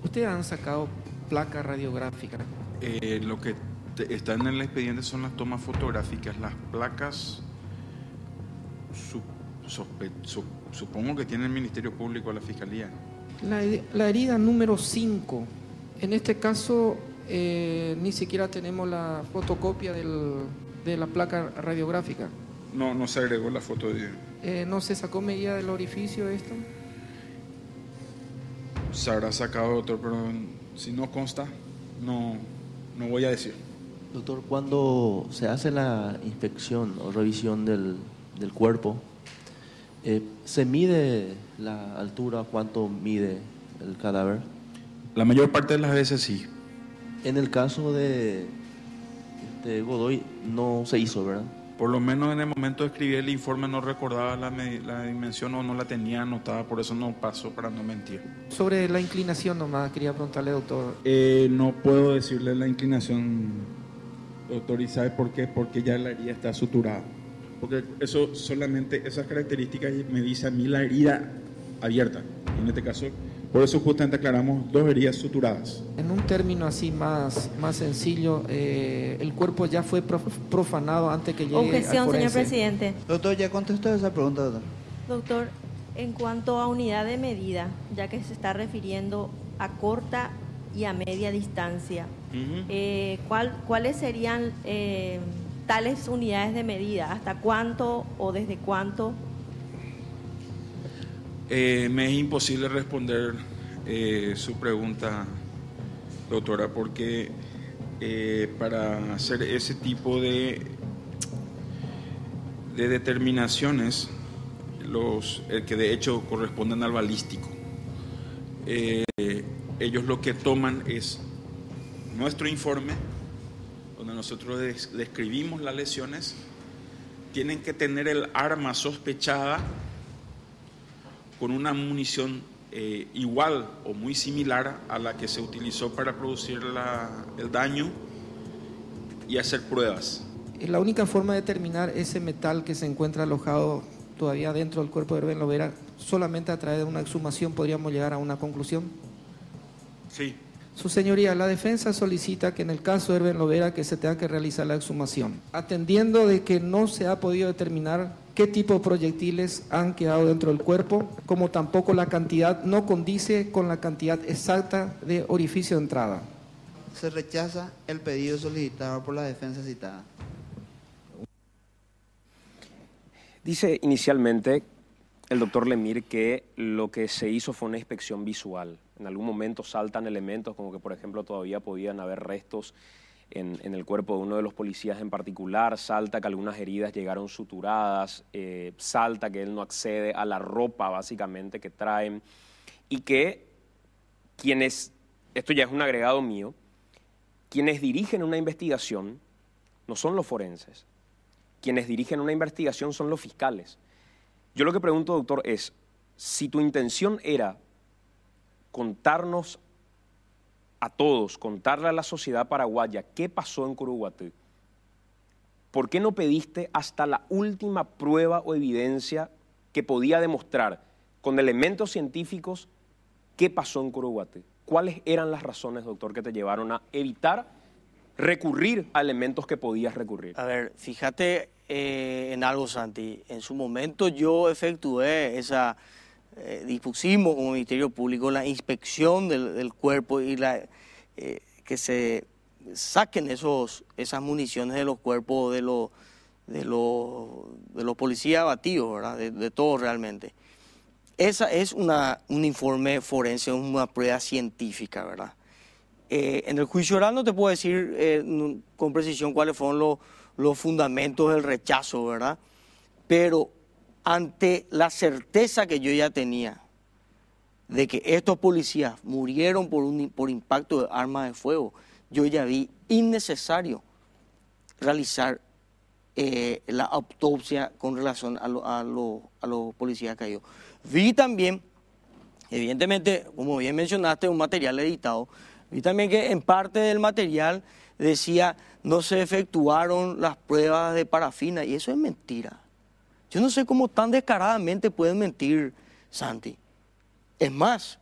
¿Ustedes han sacado placas radiográficas. Eh, lo que está están en el expediente son las tomas fotográficas. Las placas, supongo que tiene el Ministerio Público a la Fiscalía. La, la herida número 5. En este caso, eh, ni siquiera tenemos la fotocopia de la placa radiográfica. No, no se agregó la foto de... Eh, ¿No se sacó medida del orificio esto? Se habrá sacado otro, pero si no consta, no, no voy a decir. Doctor, cuando se hace la inspección o revisión del, cuerpo, eh, ¿se mide la altura, cuánto mide el cadáver? La mayor parte de las veces sí, en el caso de Godoy no se hizo, ¿verdad? Por lo menos en el momento de escribir el informe no recordaba la, dimensión o no la tenía anotada, por eso no pasó para no mentir. Sobre la inclinación nomás, quería preguntarle, doctor. Eh, no puedo decirle la inclinación, doctor, ¿y sabe por qué? Porque ya la herida está suturada. Porque eso solamente, esas características me dicen a mí la herida abierta. En este caso, por eso justamente aclaramos dos heridas suturadas. En un término así más, más sencillo, eh, el cuerpo ya fue profanado antes que llegue Objeción, señor presidente. Doctor, ya contestó esa pregunta, doctor. Doctor, en cuanto a unidad de medida, ya que se está refiriendo a corta y a media distancia, eh, ¿cuáles serían eh, tales unidades de medida? ¿Hasta cuánto o desde cuánto eh, me es imposible responder eh, su pregunta, doctora, porque eh, para hacer ese tipo de, de determinaciones, los, que de hecho corresponden al balístico, ellos lo que toman es nuestro informe, donde nosotros describimos las lesiones, tienen que tener el arma sospechada con una munición eh, igual o muy similar a la que se utilizó para producir el daño y hacer pruebas. Eh, la única forma de determinar ese metal que se encuentra alojado todavía dentro del cuerpo de Rubén Lovera, solamente a través de una exhumación podríamos llegar a una conclusión. Sí. Su señoría, la defensa solicita que en el caso de Erben Lovera que se tenga que realizar la exhumación, atendiendo de que no se ha podido determinar qué tipo de proyectiles han quedado dentro del cuerpo, como tampoco la cantidad no condice con la cantidad exacta de orificio de entrada. Se rechaza el pedido solicitado por la defensa citada. Dice inicialmente el doctor Lemir que lo que se hizo fue una inspección visual. En algún momento saltan elementos como que, por ejemplo, todavía podían haber restos en, el cuerpo de uno de los policías en particular, salta que algunas heridas llegaron suturadas, eh, salta que él no accede a la ropa básicamente que traen y que quienes, esto ya es un agregado mío, quienes dirigen una investigación no son los forenses, quienes dirigen una investigación son los fiscales. Yo lo que pregunto, doctor, es si tu intención era contarnos a todos, contarle a la sociedad paraguaya qué pasó en Curuguatú. ¿Por qué no pediste hasta la última prueba o evidencia que podía demostrar con elementos científicos qué pasó en Curuguatú? ¿Cuáles eran las razones, doctor, que te llevaron a evitar recurrir a elementos que podías recurrir? A ver, fíjate eh, en algo, Santi. En su momento yo efectué esa eh, dispusimos como Ministerio Público la inspección del, cuerpo y eh, que se saquen esos, esas municiones de los cuerpos de los, de los, policías abatidos, De, de todos realmente. Esa es una, un informe forense, una prueba científica, ¿verdad? Eh, en el juicio oral no te puedo decir con precisión cuáles fueron los, los fundamentos del rechazo, ¿verdad? Pero ante la certeza que yo ya tenía de que estos policías murieron por, un, por impacto de armas de fuego, yo ya vi innecesario realizar eh, la autopsia con relación a, a los policías caídos. Vi también, evidentemente, como bien mencionaste, un material editado, vi también que en parte del material decía no se efectuaron las pruebas de parafina y eso es mentira. Yo no sé cómo tan descaradamente pueden mentir, Santi. Es más,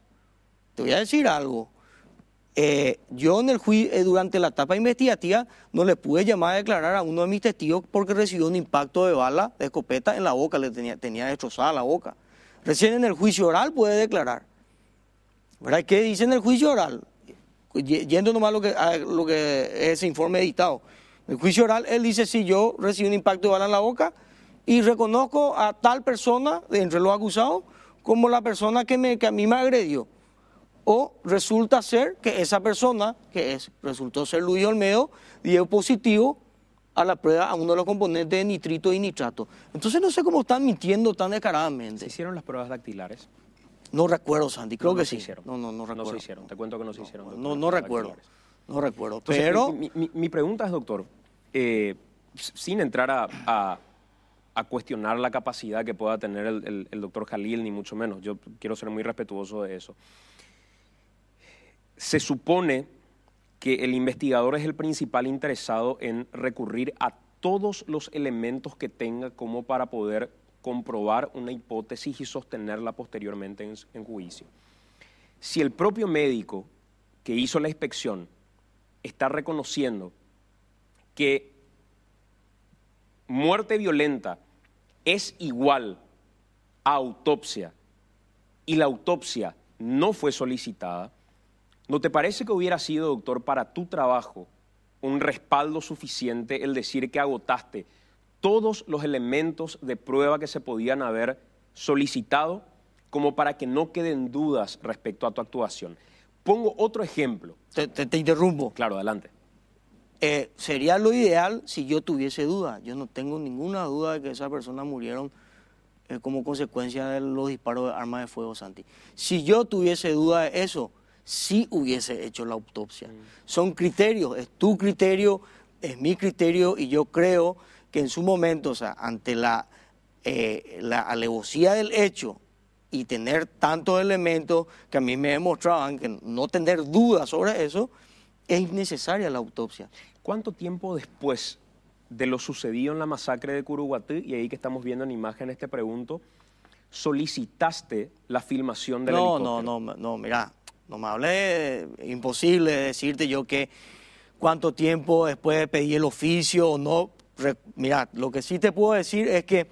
te voy a decir algo. Eh, yo en el juicio, eh, durante la etapa investigativa no le pude llamar a declarar a uno de mis testigos porque recibió un impacto de bala, de escopeta en la boca, le tenía, destrozada la boca. Recién en el juicio oral puede declarar. ¿Verdad? ¿Qué dice en el juicio oral? Yendo nomás lo que, a lo que es ese informe editado. En el juicio oral él dice, si yo recibí un impacto de bala en la boca, y reconozco a tal persona, entre los acusados, como la persona que, me, que a mí me agredió. O resulta ser que esa persona, que es, resultó ser Luis Olmedo, dio positivo a la prueba a uno de los componentes de nitrito y nitrato. Entonces no sé cómo están mintiendo tan descaradamente. ¿Se hicieron las pruebas dactilares? No recuerdo, Sandy, creo que sí. hicieron. No, no, no recuerdo. No se hicieron, te cuento que no se hicieron. no, no recuerdo, no recuerdo. pero... Mi, pregunta es, doctor, eh, sin entrar a a cuestionar la capacidad que pueda tener el, doctor Jalil, ni mucho menos. Yo quiero ser muy respetuoso de eso. Se supone que el investigador es el principal interesado en recurrir a todos los elementos que tenga como para poder comprobar una hipótesis y sostenerla posteriormente en, en juicio. Si el propio médico que hizo la inspección está reconociendo que muerte violenta es igual a autopsia y la autopsia no fue solicitada, ¿no te parece que hubiera sido, doctor, para tu trabajo un respaldo suficiente el decir que agotaste todos los elementos de prueba que se podían haber solicitado como para que no queden dudas respecto a tu actuación? Pongo otro ejemplo. Te, interrumpo. Claro, adelante. Eh, sería lo ideal si yo tuviese duda. Yo no tengo ninguna duda de que esas personas murieron eh, como consecuencia de los disparos de armas de fuego, Santi. Si yo tuviese duda de eso, sí hubiese hecho la autopsia. Mm. Son criterios, es tu criterio, es mi criterio y yo creo que en su momento, o sea, ante la, eh, la alevosía del hecho y tener tantos elementos que a mí me demostraban que no tener dudas sobre eso, es necesaria la autopsia. ¿Cuánto tiempo después de lo sucedido en la masacre de Curuguatí, y ahí que estamos viendo en imagen este pregunto, solicitaste la filmación del no, helicóptero? No, no, no, mira, no me hablé, imposible decirte yo que cuánto tiempo después pedí el oficio o no. mira, lo que sí te puedo decir es que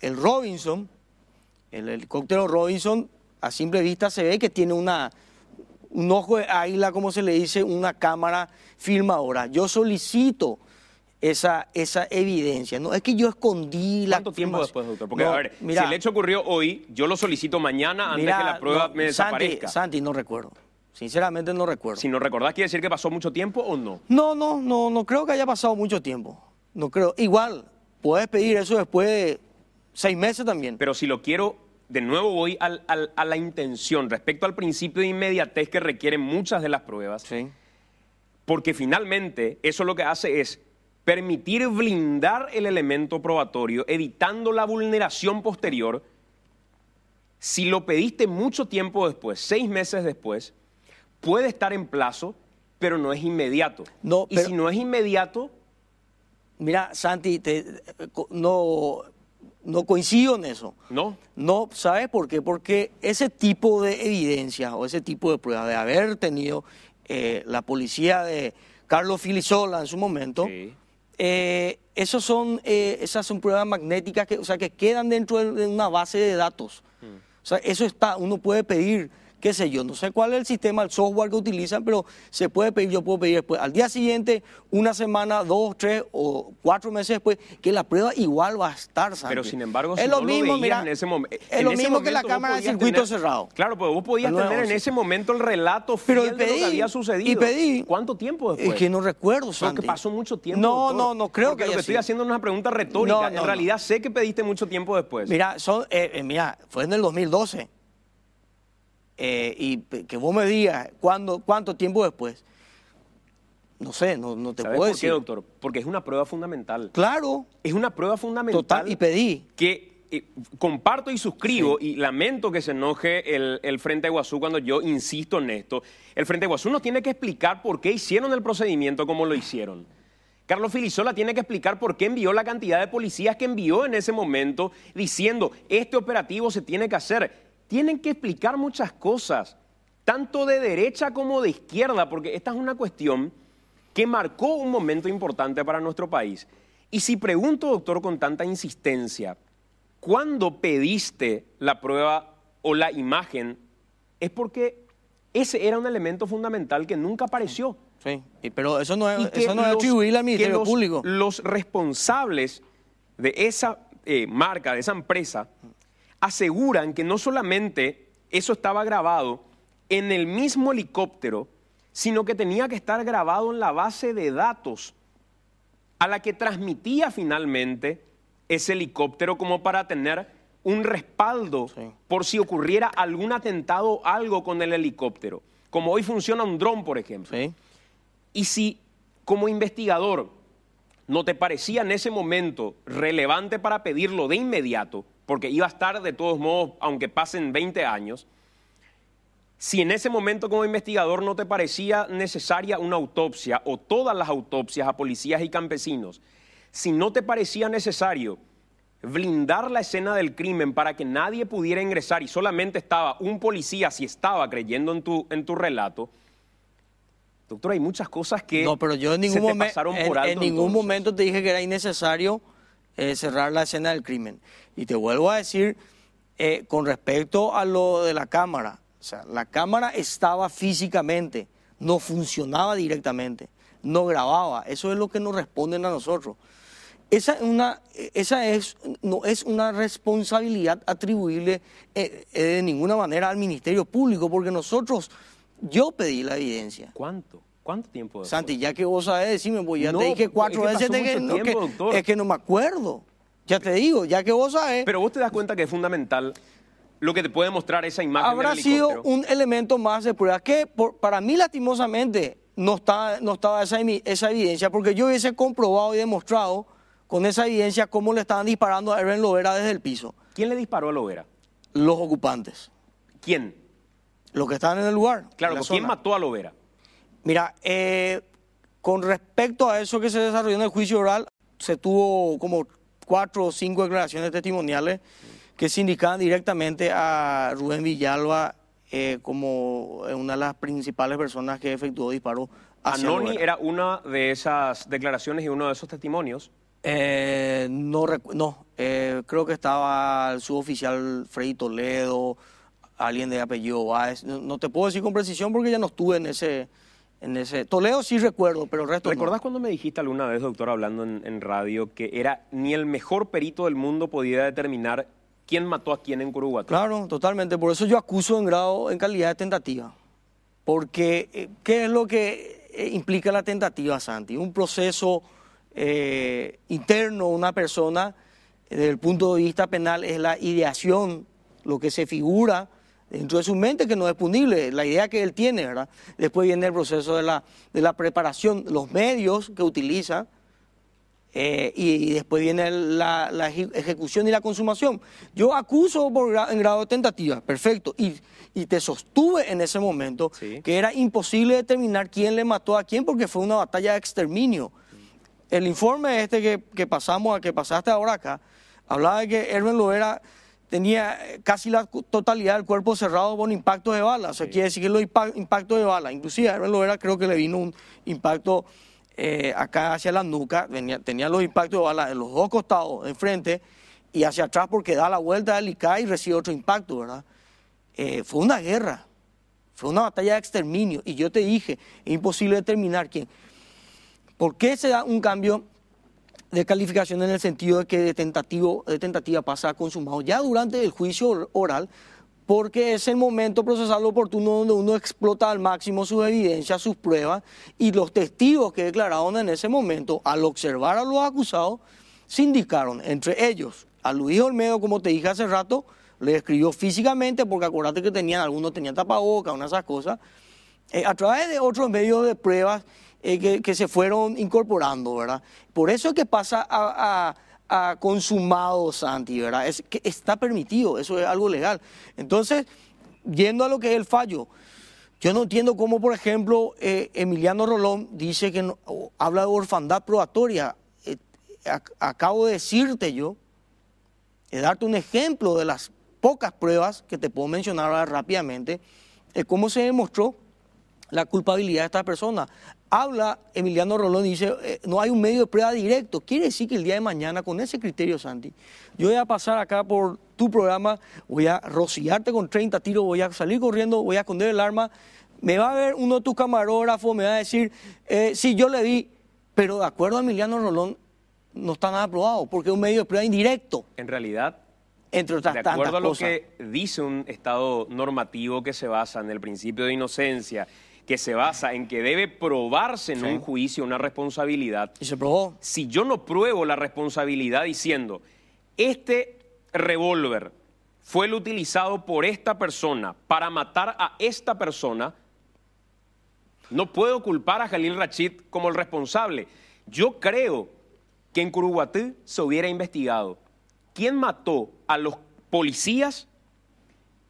el Robinson, el helicóptero Robinson, a simple vista se ve que tiene una un ojo de águila, como se le dice, una cámara ahora Yo solicito esa, esa evidencia. No es que yo escondí la. ¿Cuánto tiempo después, doctor? Porque, a ver, si el hecho ocurrió hoy, yo lo solicito mañana antes que la prueba me desaparezca. Santi, no recuerdo. Sinceramente no recuerdo. Si no recordás, ¿quiere decir que pasó mucho tiempo o no? No, no, no, no creo que haya pasado mucho tiempo. No creo. Igual, puedes pedir eso después de seis meses también. Pero si lo quiero de nuevo voy a la intención respecto al principio de inmediatez que requieren muchas de las pruebas, porque finalmente eso lo que hace es permitir blindar el elemento probatorio, evitando la vulneración posterior, si lo pediste mucho tiempo después, seis meses después, puede estar en plazo, pero no es inmediato. y si no es inmediato... Mira, Santi, eh, no, no coincido en eso. No. No, ¿sabes por qué? Porque ese tipo de evidencia o ese tipo de pruebas de haber tenido eh, la policía de Carlos Filisola en su momento, eh, esos son, eh, esas son pruebas magnéticas que, o sea, que quedan dentro de, una base de datos. Mm. O sea, eso está, uno puede pedir qué sé yo, no sé cuál es el sistema, el software que utilizan, pero se puede pedir, yo puedo pedir después, al día siguiente, una semana, dos, tres o cuatro meses después, que la prueba igual va a estar. Pero sin embargo, es lo mismo, mira, es lo mismo que la cámara de circuito cerrado. Claro, pues vos podías tener en ese momento el relato fiel pero de lo que había sucedido. Y pedí. ¿Cuánto tiempo después? Es que no recuerdo, Santi. que pasó mucho tiempo. No, no, no creo porque que. Lo que estoy haciendo es una pregunta retórica. en realidad sé que pediste mucho tiempo después. Mira, eh, eh, mira, fue en el 2012. Eh, y que vos me digas cuándo, cuánto tiempo después, no sé, no, te puedo por Qué, doctor? Porque es una prueba fundamental. Claro. Es una prueba fundamental. Total, y pedí. Que eh, comparto y suscribo y lamento que se enoje el, el Frente Guazú cuando yo insisto en esto. El Frente Guazú nos tiene que explicar por qué hicieron el procedimiento como lo hicieron. Carlos Filisola tiene que explicar por qué envió la cantidad de policías que envió en ese momento diciendo, este operativo se tiene que hacer tienen que explicar muchas cosas, tanto de derecha como de izquierda, porque esta es una cuestión que marcó un momento importante para nuestro país. Y si pregunto, doctor, con tanta insistencia, ¿cuándo pediste la prueba o la imagen? Es porque ese era un elemento fundamental que nunca apareció. Sí, pero eso no es, atribuirle al Ministerio Público. Los responsables de esa eh, marca, de esa empresa, aseguran que no solamente eso estaba grabado en el mismo helicóptero, sino que tenía que estar grabado en la base de datos a la que transmitía finalmente ese helicóptero como para tener un respaldo por si ocurriera algún atentado o algo con el helicóptero, como hoy funciona un dron, por ejemplo. Y si como investigador no te parecía en ese momento relevante para pedirlo de inmediato, porque iba a estar de todos modos, aunque pasen 20 años, si en ese momento como investigador no te parecía necesaria una autopsia o todas las autopsias a policías y campesinos, si no te parecía necesario blindar la escena del crimen para que nadie pudiera ingresar y solamente estaba un policía, si estaba creyendo en tu, en tu relato, doctor, hay muchas cosas que no, pero yo en ningún en, ningún momento te dije que era innecesario eh, cerrar la escena del crimen. Y te vuelvo a decir, eh, con respecto a lo de la cámara, o sea, la cámara estaba físicamente, no funcionaba directamente, no grababa. Eso es lo que nos responden a nosotros. Esa, una, esa es, no es una responsabilidad atribuible eh, de ninguna manera al Ministerio Público, porque nosotros, yo pedí la evidencia. ¿Cuánto? ¿Cuánto tiempo? Santi, ya que vos sabes decime, pues, ya te dije cuatro veces, es que no me acuerdo. Ya te digo, ya que vos sabes Pero vos te das cuenta que es fundamental lo que te puede mostrar esa imagen. Habrá sido un elemento más de prueba que para mí lastimosamente no, está, no estaba esa, esa evidencia porque yo hubiese comprobado y demostrado con esa evidencia cómo le estaban disparando a Erwin Lovera desde el piso. ¿Quién le disparó a Lovera? Los ocupantes. ¿Quién? Los que estaban en el lugar. Claro, ¿quién mató a Lovera? Mira, eh, con respecto a eso que se desarrolló en el juicio oral, se tuvo como cuatro o cinco declaraciones testimoniales que se indicaban directamente a Rubén Villalba eh, como una de las principales personas que efectuó disparos. Anoni era una de esas declaraciones y uno de esos testimonios. Eh, no, no eh, creo que estaba el suboficial Freddy Toledo, alguien de apellido Báez. no, te puedo decir con precisión porque ya no estuve en ese, en ese. Toledo sí recuerdo, pero el resto. ¿Recordás cuando me dijiste alguna vez, doctor, hablando en, radio, que era ni el mejor perito del mundo podía determinar quién mató a quién en Curuguatá? Claro, totalmente. Por eso yo acuso en grado, en calidad de tentativa. Porque, eh, ¿qué es lo que eh, implica la tentativa, Santi? Un proceso eh, interno una persona, desde el punto de vista penal, es la ideación, lo que se figura dentro de su mente que no es punible, la idea que él tiene, ¿verdad? Después viene el proceso de la, de la preparación, los medios que utiliza, eh, y, después viene la, ejecución y la consumación. Yo acuso en grado de tentativa, perfecto, y, y te sostuve en ese momento que era imposible determinar quién le mató a quién porque fue una batalla de exterminio. El informe este que, que pasamos, que pasaste ahora acá, hablaba de que Herman era tenía casi la totalidad del cuerpo cerrado con impactos de bala. O sea, quiere decir que los impactos de bala, inclusive a Lovera creo que le vino un impacto eh, acá hacia la nuca, tenía, los impactos de bala de los dos costados, de frente y hacia atrás porque da la vuelta y cae y recibe otro impacto, ¿verdad? Eh, fue una guerra, fue una batalla de exterminio y yo te dije, es imposible determinar quién. ¿Por qué se da un cambio de calificación en el sentido de que de, tentativo, de tentativa pasa consumado ya durante el juicio oral, porque es el momento procesal oportuno donde uno explota al máximo sus evidencias, sus pruebas, y los testigos que declararon en ese momento, al observar a los acusados, se indicaron, entre ellos, a Luis Olmedo, como te dije hace rato, le escribió físicamente, porque acuérdate que tenían, algunos tenían tapabocas, una de esas cosas, eh, a través de otros medios de pruebas eh, que, se fueron incorporando, ¿verdad? Por eso es que pasa a, consumados, a Santi, ¿verdad? Es que está permitido, eso es algo legal. Entonces, yendo a lo que es el fallo, yo no entiendo cómo, por ejemplo, eh, Emiliano Rolón dice que habla de orfandad probatoria. Eh, acabo de decirte yo, de darte un ejemplo de las pocas pruebas que te puedo mencionar rápidamente, cómo se demostró la culpabilidad de esta persona... Habla Emiliano Rolón y dice, eh, no hay un medio de prueba directo. Quiere decir que el día de mañana, con ese criterio, Santi, yo voy a pasar acá por tu programa, voy a rociarte con 30 tiros, voy a salir corriendo, voy a esconder el arma. Me va a ver uno de tus camarógrafos, me va a decir, eh, sí, yo le di, pero de acuerdo a Emiliano Rolón, no está nada aprobado, porque es un medio de prueba indirecto. En realidad, entre otras de acuerdo a lo que dice un Estado normativo que se basa en el principio de inocencia que se basa en que debe probarse en un juicio una responsabilidad. ¿Y se probó? Si yo no pruebo la responsabilidad diciendo, este revólver fue el utilizado por esta persona para matar a esta persona, no puedo culpar a Jalil Rachid como el responsable. Yo creo que en Curuguatú se hubiera investigado quién mató a los policías,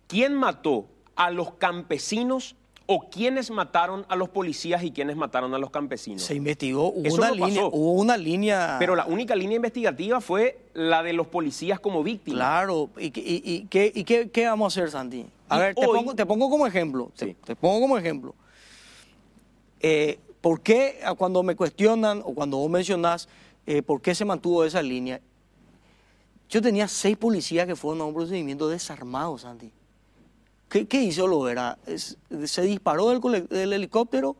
quién mató a los campesinos o quiénes mataron a los policías y quiénes mataron a los campesinos. Se investigó, una, línea, hubo una línea. Pero la única línea investigativa fue la de los policías como víctimas. Claro, ¿y, qué, vamos a hacer, Santi? A ver, te, pongo, como ejemplo. Sí. Te, pongo como ejemplo. Eh, ¿Por qué ah, cuando me cuestionan o cuando vos mencionás eh, por qué se mantuvo esa línea? Yo tenía seis policías que fueron a un procedimiento desarmado, Santi. ¿Qué, hizo Lobera? se disparó del, helicóptero,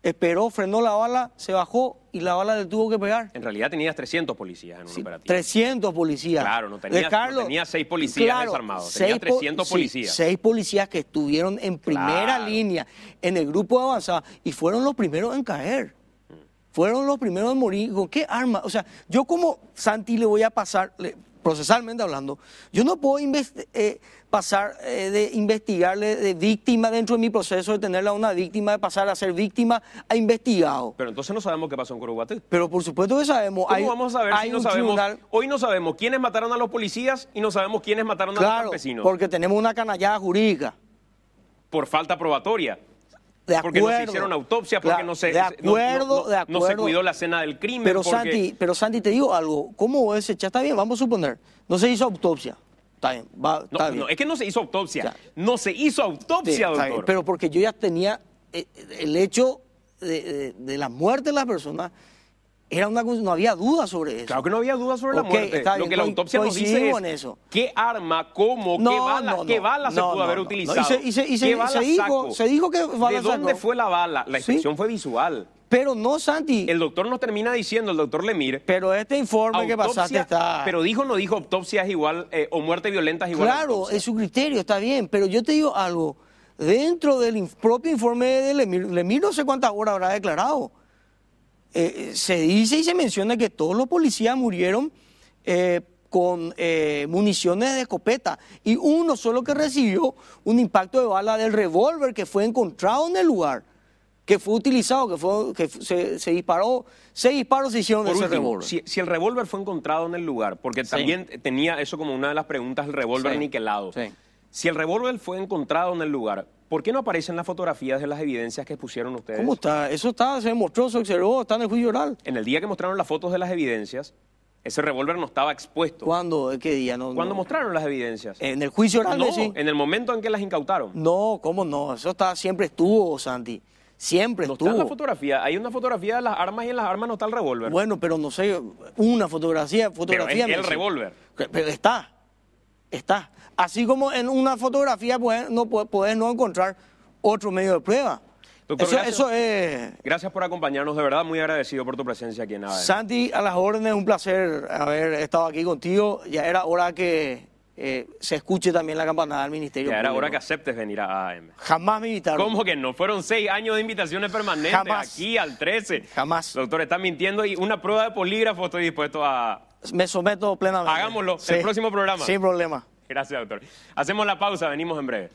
esperó, frenó la bala, se bajó y la bala le tuvo que pegar. En realidad tenías 300 policías en un operativo. 300 policías. Claro, no tenías, eh, Carlos, seis policías desarmados, tenías 300 policías. seis policías que estuvieron en primera línea, en el grupo avanzado y fueron los primeros en caer mm. fueron los primeros en morir. ¿Con qué arma? O sea, yo como Santi le voy a pasar, procesalmente hablando, yo no puedo investigar eh, pasar eh, de investigarle de víctima dentro de mi proceso, de tenerla una víctima, de pasar a ser víctima a investigado. Pero entonces no sabemos qué pasó en Coruguate. Pero por supuesto que sabemos. vamos a saber si no sabemos? Hoy no sabemos quiénes mataron a los policías y no sabemos quiénes mataron a los campesinos. porque tenemos una canallada jurídica. Por falta probatoria. porque no se hicieron autopsia, porque no, se, no, se cuidó la escena del crimen. Pero, Santi, pero Santi, te digo algo. ¿Cómo ese, Ya está bien, vamos a suponer. No se hizo autopsia no, es que no se hizo autopsia. No se hizo autopsia, doctor. Pero porque yo ya tenía eh, eh, el hecho de, de, la muerte de la persona. Era una, no había duda sobre eso. Claro que no había duda sobre la muerte. Lo que la autopsia nos dice es en eso. qué arma, cómo, qué bala, qué bala se pudo haber utilizado. Y se, dijo, se dijo que ¿De dónde fue la bala? La inspección fue visual. Pero no, Santi. El doctor no termina diciendo, el doctor Lemir. Pero este informe que pasaste está. Pero dijo no dijo autopsia igual eh, o muerte violenta es igual. Claro, es su criterio, está bien. Pero yo te digo algo. Dentro del propio informe de Lemir, Lemir no sé cuántas horas habrá declarado. Eh, eh, se dice y se menciona que todos los policías murieron con municiones de escopeta y uno solo que recibió un impacto de bala del revólver que fue encontrado en el lugar que fue utilizado, que, fue, que se, disparó, seis disparos se hicieron ese revólver. Si, el revólver fue encontrado en el lugar, porque también tenía eso como una de las preguntas, el revólver sí. niquelado. Sí. Si el revólver fue encontrado en el lugar, ¿por qué no aparecen las fotografías de las evidencias que pusieron ustedes? ¿Cómo está? Eso está, se mostró, se observó, está en el juicio oral. En el día que mostraron las fotos de las evidencias, ese revólver no estaba expuesto. ¿Cuándo? ¿Qué día? No, ¿Cuándo mostraron las evidencias? En el juicio oral. No, en el momento en que las incautaron. No, ¿cómo no? Eso está, siempre estuvo, Santi. Siempre no Está la fotografía. Hay una fotografía de las armas y en las armas no está el revólver. Bueno, pero no sé, una fotografía, fotografía. Pero el revólver. Pero está, está. Así como en una fotografía pues, puedes no, no encontrar otro medio de prueba. Doctor, eso, gracias, es... gracias por acompañarnos, de verdad, muy agradecido por tu presencia aquí en AVE. Santi, a las órdenes, un placer haber estado aquí contigo. Ya era hora que eh, se escuche también la campanada del Ministerio Ya era hora que aceptes venir a AM. Jamás me invitaron. ¿Cómo que no? Fueron seis años de invitaciones permanentes Jamás. aquí al 13. Jamás. Doctor, está mintiendo y una prueba de polígrafo estoy dispuesto a... Me someto plenamente. Hagámoslo, el próximo programa. Sin problema. Gracias, doctor. Hacemos la pausa, venimos en breve.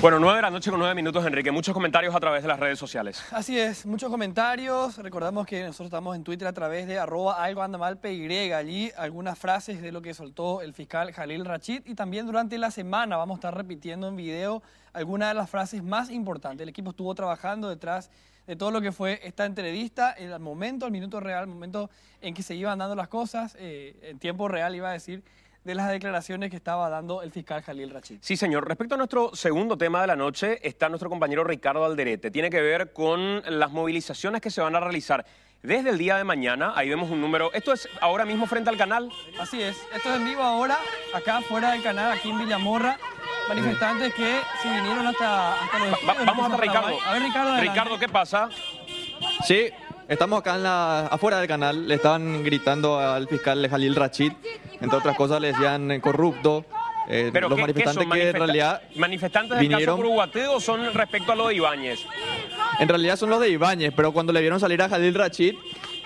Bueno, 9 de la noche con 9 minutos, Enrique. Muchos comentarios a través de las redes sociales. Así es, muchos comentarios. Recordamos que nosotros estamos en Twitter a través de arroba algo y Allí algunas frases de lo que soltó el fiscal Jalil Rachid. Y también durante la semana vamos a estar repitiendo en video algunas de las frases más importantes. El equipo estuvo trabajando detrás de todo lo que fue esta entrevista, el momento, el minuto real, el momento en que se iban dando las cosas, eh, en tiempo real iba a decir de las declaraciones que estaba dando el fiscal Jalil Rachid. Sí, señor. Respecto a nuestro segundo tema de la noche, está nuestro compañero Ricardo Alderete. Tiene que ver con las movilizaciones que se van a realizar desde el día de mañana. Ahí vemos un número. Esto es ahora mismo frente al canal. Así es. Esto es en vivo ahora, acá fuera del canal, aquí en Villamorra. Manifestantes que se vinieron hasta, hasta los Vamos Ricardo. A ver, Ricardo. Ricardo, ¿qué pasa? Sí, estamos acá afuera del canal. Le están gritando al fiscal Jalil Rachid entre otras cosas le decían eh, corrupto. Eh, los manifestantes que en realidad manifestantes del vinieron, caso o son respecto a los de Ibáñez. En realidad son los de Ibáñez, pero cuando le vieron salir a Jadil Rachid,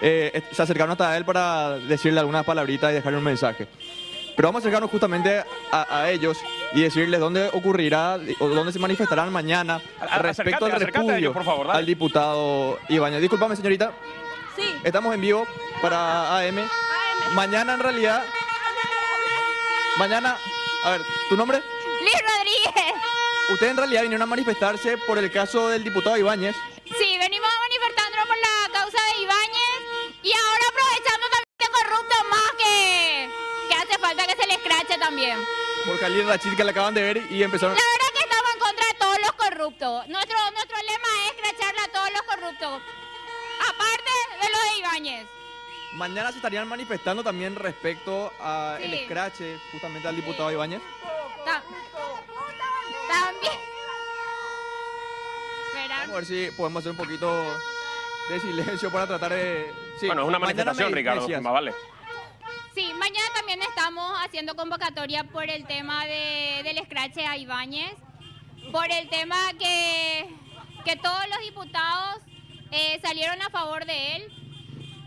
eh, se acercaron hasta él para decirle algunas palabritas y dejarle un mensaje. Pero vamos a acercarnos justamente a, ellos y decirles dónde ocurrirá o dónde se manifestarán mañana respecto al repudio al diputado Ibáñez. Disculpame, señorita. Sí. Estamos en vivo para AM. Mañana, en realidad, Mañana, a ver, ¿tu nombre? Liz Rodríguez. Ustedes en realidad vinieron a manifestarse por el caso del diputado Ibáñez. Sí, venimos manifestándonos por la causa de Ibáñez y ahora aprovechando también de corrupto más que, que hace falta que se le escrache también. Por Khalil Rachid que la acaban de ver y empezaron... La verdad que estamos en contra de todos los corruptos. Nuestro, nuestro lema es escracharle a todos los corruptos. Aparte de los de Ibáñez. Mañana se estarían manifestando también respecto al el escrache eh, justamente al diputado Ibáñez. también. Vamos a ver si podemos hacer un poquito de silencio para tratar de... bueno, es una manifestación, Ricardo, vale. Sí, mañana también estamos haciendo convocatoria por el tema de, del escrache a Ibáñez, por el tema que, que todos los diputados eh, salieron a favor de él,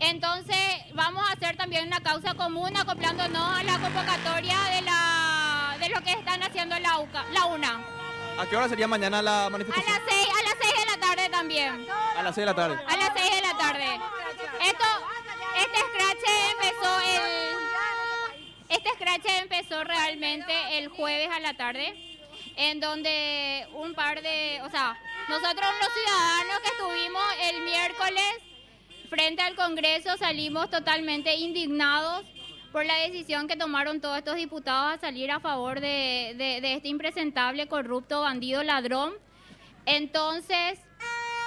entonces vamos a hacer también una causa común acoplándonos a la convocatoria de, la, de lo que están haciendo la, UCA, la UNA. ¿A qué hora sería mañana la manifestación? A las seis, a las de la tarde también. A las seis de la tarde. A las seis de la tarde. Esto, este scratch empezó este scratch empezó realmente el jueves a la tarde en donde un par de, o sea, nosotros los ciudadanos que estuvimos el miércoles Frente al Congreso salimos totalmente indignados por la decisión que tomaron todos estos diputados a salir a favor de, este impresentable, corrupto, bandido, ladrón. Entonces,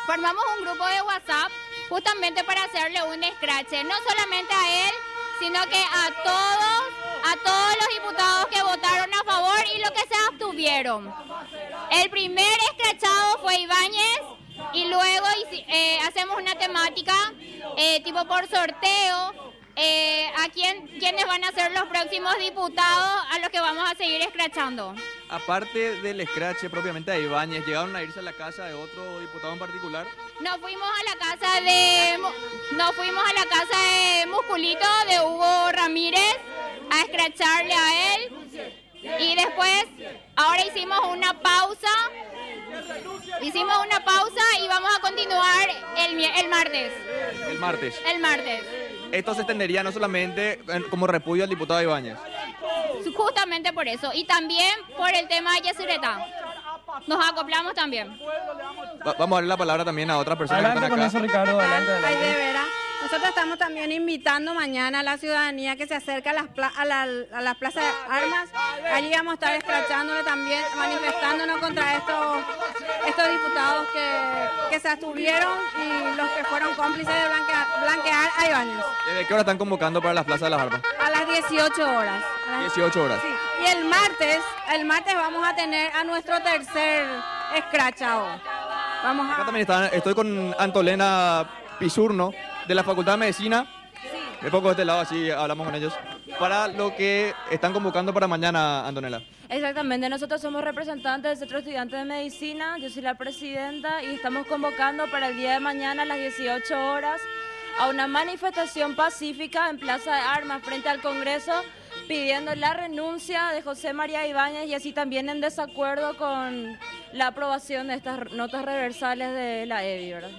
formamos un grupo de WhatsApp justamente para hacerle un escrache, no solamente a él, sino que a todos, a todos los diputados que votaron a favor y los que se abstuvieron. El primer escrachado fue Ibáñez, y luego eh, hacemos una temática eh, tipo por sorteo eh, a quién, quiénes van a ser los próximos diputados a los que vamos a seguir escrachando. Aparte del escrache propiamente de Ibáñez, ¿llegaron a irse a la casa de otro diputado en particular? Nos fuimos a la casa de no fuimos a la casa de Musculito de Hugo Ramírez a escracharle a él. Y después ahora hicimos una pausa Hicimos una pausa y vamos a continuar el, el martes. El martes. El martes. Esto se extendería no solamente como repudio al diputado Ibáñez. Justamente por eso. Y también por el tema de Yesureta. Nos acoplamos también. vamos a dar la palabra también a otra persona nosotros estamos también invitando mañana a la ciudadanía que se acerque a las, a la, las plazas de armas. Allí vamos a estar escrachándole también, manifestándonos contra estos, estos diputados que, se abstuvieron y los que fueron cómplices de blanquear, blanquear a Ibañez. ¿Desde qué hora están convocando para las plazas de las armas? A las 18 horas. 18 horas. Y el martes, el martes vamos a tener a nuestro tercer escrachado. Vamos a... también estoy con Antolena Pisurno de la Facultad de Medicina. de poco de este lado, así hablamos con ellos. Para lo que están convocando para mañana, Antonella. Exactamente, nosotros somos representantes del Centro Estudiante de Medicina, yo soy la presidenta y estamos convocando para el día de mañana a las 18 horas a una manifestación pacífica en Plaza de Armas frente al Congreso pidiendo la renuncia de José María Ibáñez y así también en desacuerdo con la aprobación de estas notas reversales de la EBI, ¿verdad?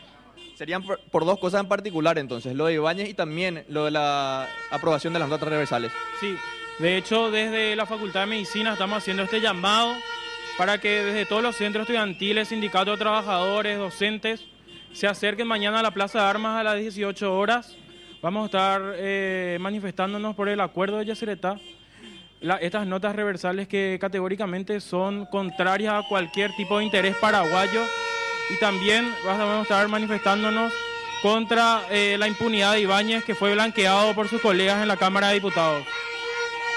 Serían por, dos cosas en particular entonces, lo de Ibáñez y también lo de la aprobación de las notas reversales. Sí, de hecho desde la Facultad de Medicina estamos haciendo este llamado para que desde todos los centros estudiantiles, sindicatos de trabajadores, docentes, se acerquen mañana a la Plaza de Armas a las 18 horas. Vamos a estar eh, manifestándonos por el acuerdo de Yacyretá. estas notas reversales que categóricamente son contrarias a cualquier tipo de interés paraguayo y también vamos a estar manifestándonos contra eh, la impunidad de Ibáñez, que fue blanqueado por sus colegas en la Cámara de Diputados.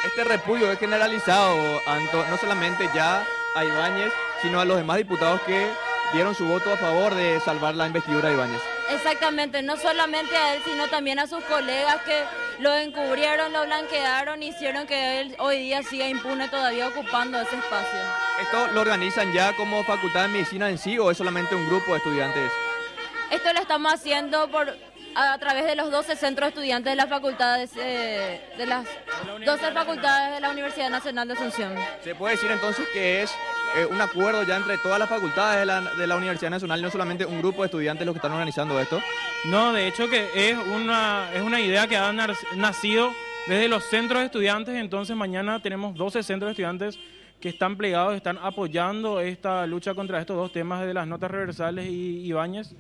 Este repudio es generalizado, no solamente ya a Ibáñez, sino a los demás diputados que dieron su voto a favor de salvar la investidura de Ibáñez. Exactamente, no solamente a él, sino también a sus colegas que lo encubrieron, lo blanquearon, hicieron que él hoy día siga impune todavía ocupando ese espacio. ¿Esto lo organizan ya como Facultad de Medicina en sí o es solamente un grupo de estudiantes? Esto lo estamos haciendo por a, través de los 12 centros estudiantes de las facultades eh, de las 12 facultades de la Universidad Nacional de Asunción. ¿Se puede decir entonces que es eh, un acuerdo ya entre todas las facultades de la, Universidad Nacional, no solamente un grupo de estudiantes los que están organizando esto. No, de hecho que es una, es una idea que ha nacido desde los centros de estudiantes, entonces mañana tenemos 12 centros de estudiantes que están plegados, están apoyando esta lucha contra estos dos temas de las notas reversales y Ibáñez.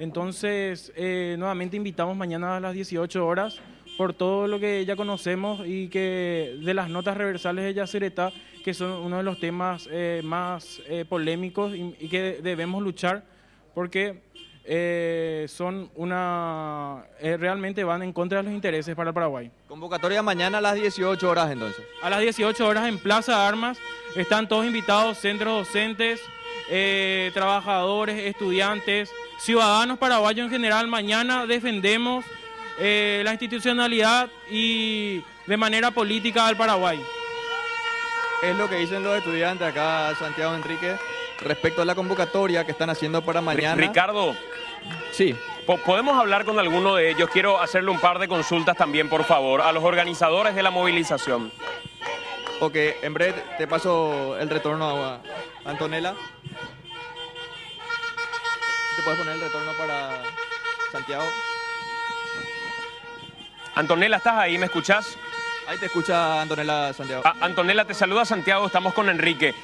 Entonces, eh, nuevamente invitamos mañana a las 18 horas por todo lo que ya conocemos y que de las notas reversales de Yacereta, que son uno de los temas eh, más eh, polémicos y, que debemos luchar porque eh, son una realmente van en contra de los intereses para el Paraguay. Convocatoria mañana a las 18 horas entonces. A las 18 horas en Plaza Armas están todos invitados, centros docentes, trabajadores, estudiantes, ciudadanos paraguayos en general. Mañana defendemos eh, la institucionalidad y de manera política al Paraguay. Es lo que dicen los estudiantes acá, Santiago Enrique, respecto a la convocatoria que están haciendo para mañana. Ricardo. Sí. ¿Podemos hablar con alguno de ellos? Quiero hacerle un par de consultas también, por favor, a los organizadores de la movilización. Ok, en breve te paso el retorno a Antonella. ¿Te puedes poner el retorno para Santiago? Antonella, ¿estás ahí? ¿Me escuchás? Ahí te escucha Antonella Santiago. Antonela ah, Antonella, te saluda Santiago, estamos con Enrique.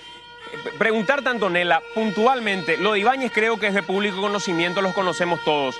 Preguntarte, Antonella, puntualmente, lo de Ibáñez creo que es de público conocimiento, los conocemos todos.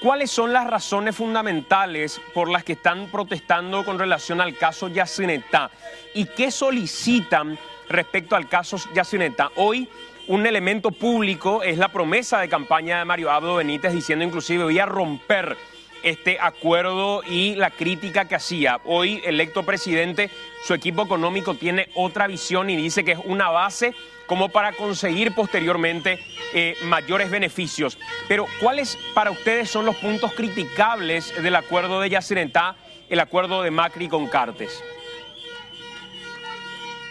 ¿Cuáles son las razones fundamentales por las que están protestando con relación al caso Yacineta? ¿Y qué solicitan respecto al caso Yacineta? Hoy un elemento público es la promesa de campaña de Mario Abdo Benítez diciendo inclusive voy a romper este acuerdo y la crítica que hacía. Hoy, electo presidente, su equipo económico tiene otra visión y dice que es una base como para conseguir posteriormente eh, mayores beneficios. Pero, ¿cuáles para ustedes son los puntos criticables del acuerdo de Yacinetá, el acuerdo de Macri con Cartes?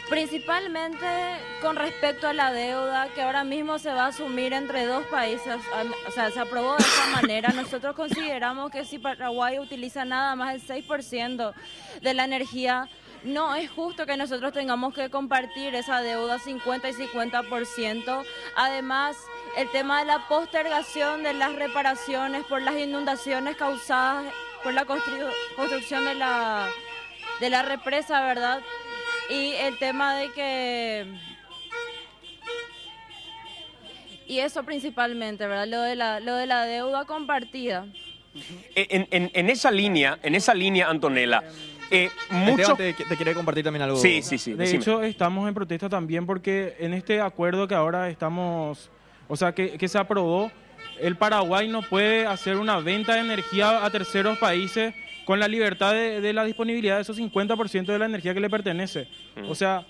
principalmente con respecto a la deuda que ahora mismo se va a asumir entre dos países, o sea, se aprobó de esa manera. Nosotros consideramos que si Paraguay utiliza nada más el 6% de la energía, no es justo que nosotros tengamos que compartir esa deuda 50 y 50%. Además, el tema de la postergación de las reparaciones por las inundaciones causadas por la construcción de la, de la represa, ¿verdad? Y el tema de que... Y eso principalmente, ¿verdad? Lo de la, lo de la deuda compartida. Eh, en, en, esa línea, en esa línea, Antonella, eh, eh, mucho... te, te quiere compartir también algo. Sí, sí, sí. De hecho, estamos en protesta también porque en este acuerdo que ahora estamos, o sea, que, que se aprobó, el Paraguay no puede hacer una venta de energía a terceros países con la libertad de, la disponibilidad de esos 50% de la energía que le pertenece. Mm. O sea,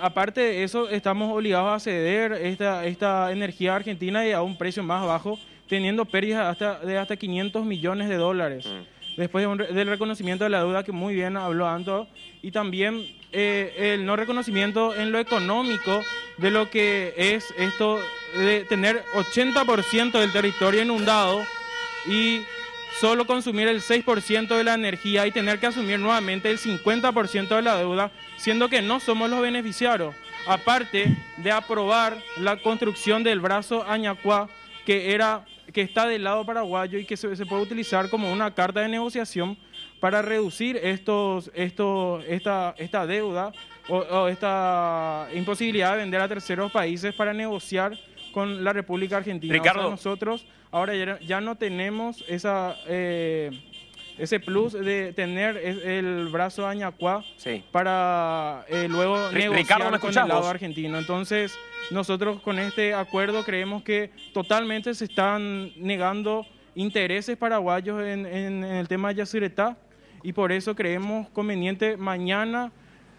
aparte de eso, estamos obligados a ceder esta, esta energía argentina a un precio más bajo, teniendo pérdidas hasta, de hasta 500 millones de dólares. Mm. Después del reconocimiento de la deuda que muy bien habló Anto, y también eh, el no reconocimiento en lo económico de lo que es esto de tener 80% del territorio inundado y solo consumir el 6% de la energía y tener que asumir nuevamente el 50% de la deuda, siendo que no somos los beneficiarios, aparte de aprobar la construcción del brazo Añacuá, que, era, que está del lado paraguayo y que se, puede utilizar como una carta de negociación para reducir estos, estos, esta, esta deuda o, esta imposibilidad de vender a terceros países para negociar con la República Argentina. Ricardo, nosotros Ahora ya, no tenemos esa, eh, ese plus de tener el brazo añacuá para eh, luego negociar con el lado argentino. Entonces, nosotros con este acuerdo creemos que totalmente se están negando intereses paraguayos en, en, el tema de Yacyretá y por eso creemos conveniente mañana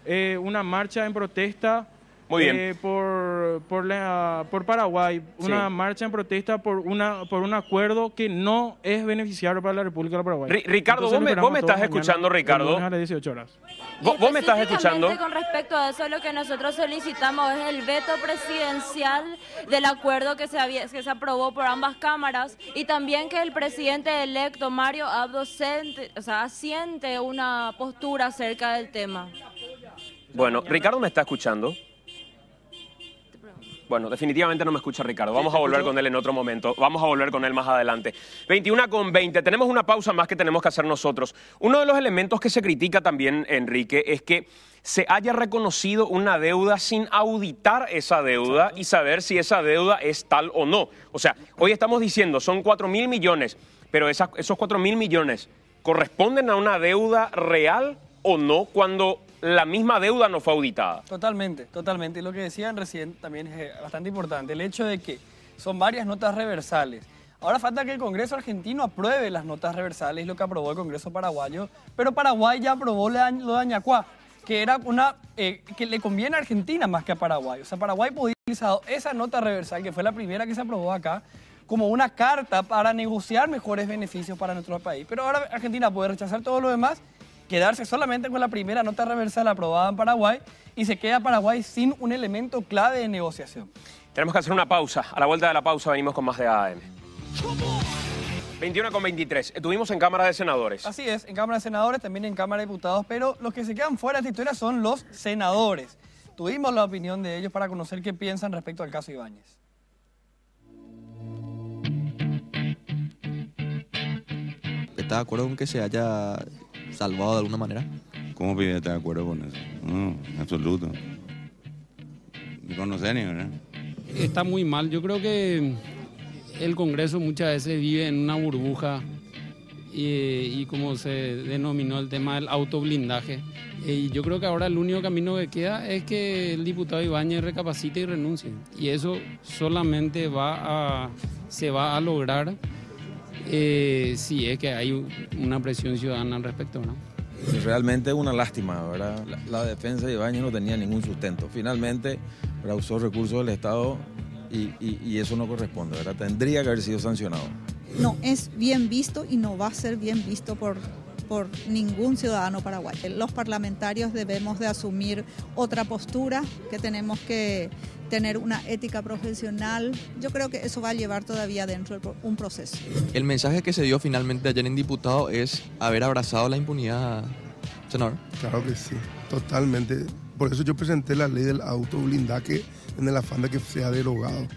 eh, una marcha en protesta muy bien. Eh, por, por, la, por Paraguay, una marcha en protesta por, una, por un acuerdo que no es beneficiario para la República de Paraguay. Ricardo, vos me, vos estás escuchando, Ricardo. A 18 horas. ¿Vos, me estás escuchando? Con respecto a eso, lo que nosotros solicitamos es el veto presidencial del acuerdo que se, había, que se aprobó por ambas cámaras y también que el presidente electo, Mario Abdo, sente, o sea, asiente una postura acerca del tema. Bueno, Ricardo me está escuchando. Bueno, definitivamente no me escucha Ricardo. Vamos a volver con él en otro momento. Vamos a volver con él más adelante. 21 con 20. Tenemos una pausa más que tenemos que hacer nosotros. Uno de los elementos que se critica también, Enrique, es que se haya reconocido una deuda sin auditar esa deuda y saber si esa deuda es tal o no. O sea, hoy estamos diciendo son 4 mil millones, pero esos 4 mil millones corresponden a una deuda real o no cuando la misma deuda no fue auditada. Totalmente, totalmente. Y lo que decían recién también es eh, bastante importante, el hecho de que son varias notas reversales. Ahora falta que el Congreso argentino apruebe las notas reversales, lo que aprobó el Congreso paraguayo, pero Paraguay ya aprobó lo de Añacuá, que era una eh, que le conviene a Argentina más que a Paraguay. O sea, Paraguay podía utilizar esa nota reversal, que fue la primera que se aprobó acá, como una carta para negociar mejores beneficios para nuestro país. Pero ahora Argentina puede rechazar todo lo demás quedarse solamente con la primera nota reversal aprobada en Paraguay y se queda Paraguay sin un elemento clave de negociación. Tenemos que hacer una pausa. A la vuelta de la pausa venimos con más de A.M. 21 con 23. Estuvimos en Cámara de Senadores. Así es, en Cámara de Senadores, también en Cámara de Diputados, pero los que se quedan fuera de esta historia son los senadores. Tuvimos la opinión de ellos para conocer qué piensan respecto al caso Ibáñez. Está de acuerdo con que se haya salvado de alguna manera? ¿Cómo pide estar de acuerdo con eso? No, en absoluto. Ni los ni, ¿verdad? Está muy mal. Yo creo que el Congreso muchas veces vive en una burbuja y, como se denominó el tema del autoblindaje. Eh, y yo creo que ahora el único camino que queda es que el diputado Ibañez recapacite y renuncie. Y eso solamente va a, se va a lograr eh, sí, es que hay una presión ciudadana al respecto, ¿no? Realmente una lástima, ¿verdad? La, defensa de Ibañez no tenía ningún sustento. Finalmente, ¿verdad? usó recursos del Estado y, y, eso no corresponde, ¿verdad? Tendría que haber sido sancionado. No es bien visto y no va a ser bien visto por por ningún ciudadano paraguayo. Los parlamentarios debemos de asumir otra postura, que tenemos que tener una ética profesional. Yo creo que eso va a llevar todavía dentro un proceso. El mensaje que se dio finalmente ayer en diputado es haber abrazado la impunidad, senador. Claro que sí, totalmente. Por eso yo presenté la ley del auto blindaje en el afán de que sea derogado.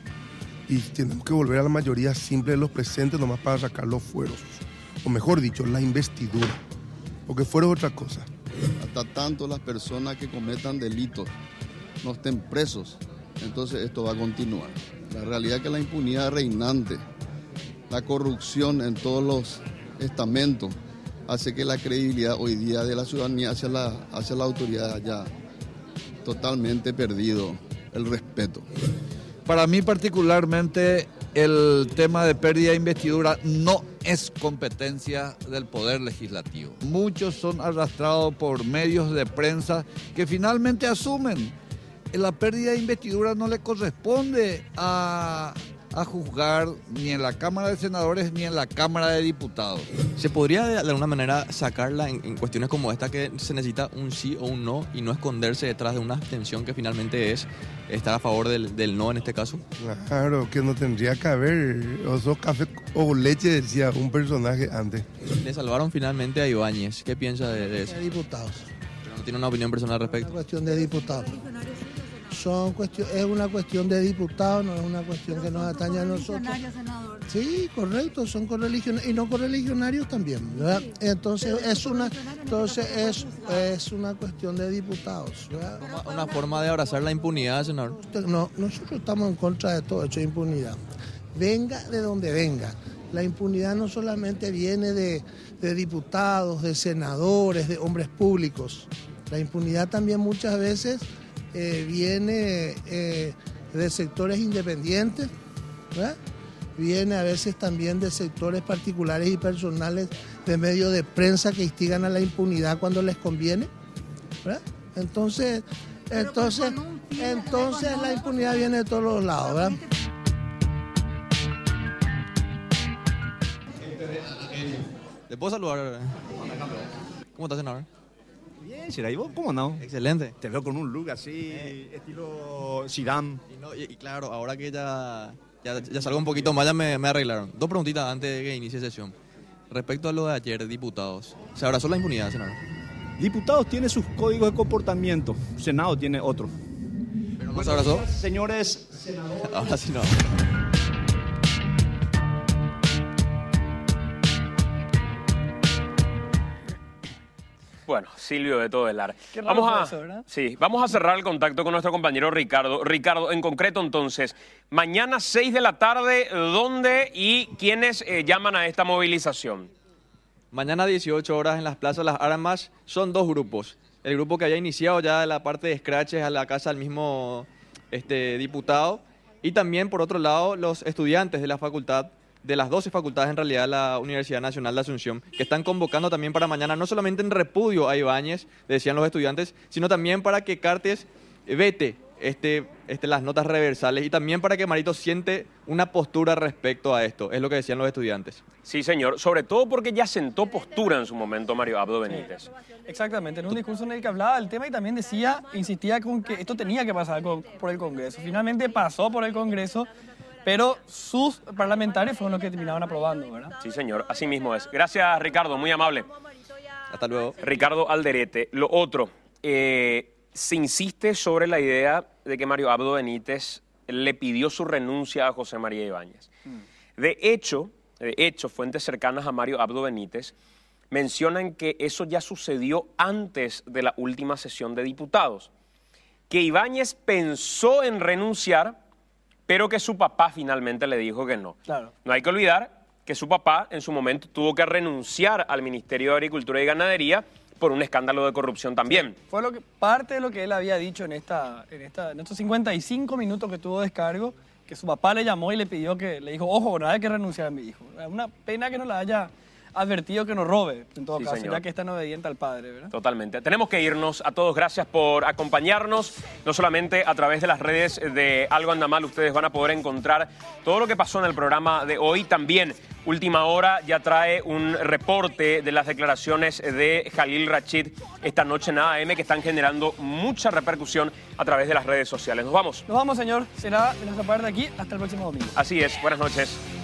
Y tenemos que volver a la mayoría simple de los presentes nomás para sacar los fueros o mejor dicho, la investidura, que fuera otra cosa. Hasta tanto las personas que cometan delitos no estén presos, entonces esto va a continuar. La realidad es que la impunidad reinante, la corrupción en todos los estamentos, hace que la credibilidad hoy día de la ciudadanía hacia la, hacia la autoridad haya totalmente perdido el respeto. Para mí particularmente el tema de pérdida de investidura no es competencia del Poder Legislativo. Muchos son arrastrados por medios de prensa que finalmente asumen que la pérdida de investidura no le corresponde a, a juzgar ni en la Cámara de Senadores ni en la Cámara de Diputados. ¿Se podría de alguna manera sacarla en, cuestiones como esta que se necesita un sí o un no y no esconderse detrás de una abstención que finalmente es estar a favor del, no en este caso? Claro, que no tendría que haber. O café o leche, decía un personaje antes. Le salvaron finalmente a Ibáñez. ¿Qué piensa de, eso? diputados. Pero no tiene una opinión personal al respecto. cuestión de diputados son es una cuestión de diputados, no es una cuestión que nos atañe a nosotros. Senador. Sí, correcto, son correligionarios y no correligionarios también, ¿verdad? entonces es una entonces es, es una cuestión de diputados, Una, forma de abrazar la impunidad, senador. No, nosotros estamos en contra de todo hecho de impunidad. Venga de donde venga. La impunidad no solamente viene de, de diputados, de senadores, de hombres públicos. La impunidad también muchas veces eh, viene eh, de sectores independientes, viene a veces también de sectores particulares y personales de medios de prensa que instigan a la impunidad cuando les conviene. Entonces, entonces, entonces la impunidad viene de todos los lados. ¿verdad? ¿Le puedo saludar? Eh. ¿Cómo estás, senador? cómo no? Excelente. Te veo con un look así, eh. estilo Zidane. Y, claro, ahora que ya, ya, salgo un poquito más, ya me, arreglaron. Dos preguntitas antes de que inicie sesión. Respecto a lo de ayer, diputados, ¿se abrazó la impunidad, senador? Diputados tiene sus códigos de comportamiento, Senado tiene otro. ¿Pero no se abrazó? señores senadores. <laughs> Ahora sí no. Bueno, Silvio de todo el área. vamos a, Sí, vamos a cerrar el contacto con nuestro compañero Ricardo. Ricardo, en concreto entonces, mañana 6 de la tarde, ¿dónde y quiénes eh, llaman a esta movilización? Mañana 18 horas en las plazas Las Armas son dos grupos. El grupo que había iniciado ya la parte de scratches a la casa del mismo este, diputado y también por otro lado los estudiantes de la facultad de las 12 facultades en realidad la Universidad Nacional de Asunción, que están convocando también para mañana, no solamente en repudio a Ibáñez, decían los estudiantes, sino también para que Cartes vete este, este, las notas reversales y también para que Marito siente una postura respecto a esto, es lo que decían los estudiantes. Sí, señor, sobre todo porque ya sentó postura en su momento Mario Abdo Benítez. exactamente, en un discurso en el que hablaba del tema y también decía, insistía con que esto tenía que pasar por el Congreso. Finalmente pasó por el Congreso pero sus parlamentarios fueron los que terminaban aprobando, ¿verdad? Sí, señor, así mismo es. Gracias, Ricardo, muy amable. Hasta luego. Ricardo Alderete. Lo otro, eh, se insiste sobre la idea de que Mario Abdo Benítez le pidió su renuncia a José María Ibáñez. Mm. De hecho, de hecho, fuentes cercanas a Mario Abdo Benítez mencionan que eso ya sucedió antes de la última sesión de diputados, que Ibáñez pensó en renunciar, pero que su papá finalmente le dijo que no. Claro. No hay que olvidar que su papá en su momento tuvo que renunciar al Ministerio de Agricultura y Ganadería por un escándalo de corrupción también. Fue lo que, parte de lo que él había dicho en, esta, en, esta, en estos 55 minutos que tuvo descargo, que su papá le llamó y le pidió que, le dijo, ojo, no hay que renunciar a mi hijo. Una pena que no la haya advertido que nos robe, en todo caso, ya que está no obediente al Padre, ¿verdad? Totalmente. Tenemos que irnos. A todos, gracias por acompañarnos. No solamente a través de las redes de Algo Anda Mal, ustedes van a poder encontrar todo lo que pasó en el programa de hoy. También, última hora, ya trae un reporte de las declaraciones de Jalil Rachid esta noche en AM que están generando mucha repercusión a través de las redes sociales. Nos vamos. Nos vamos, señor. Será de nuestra parte de aquí. Hasta el próximo domingo. Así es. Buenas noches.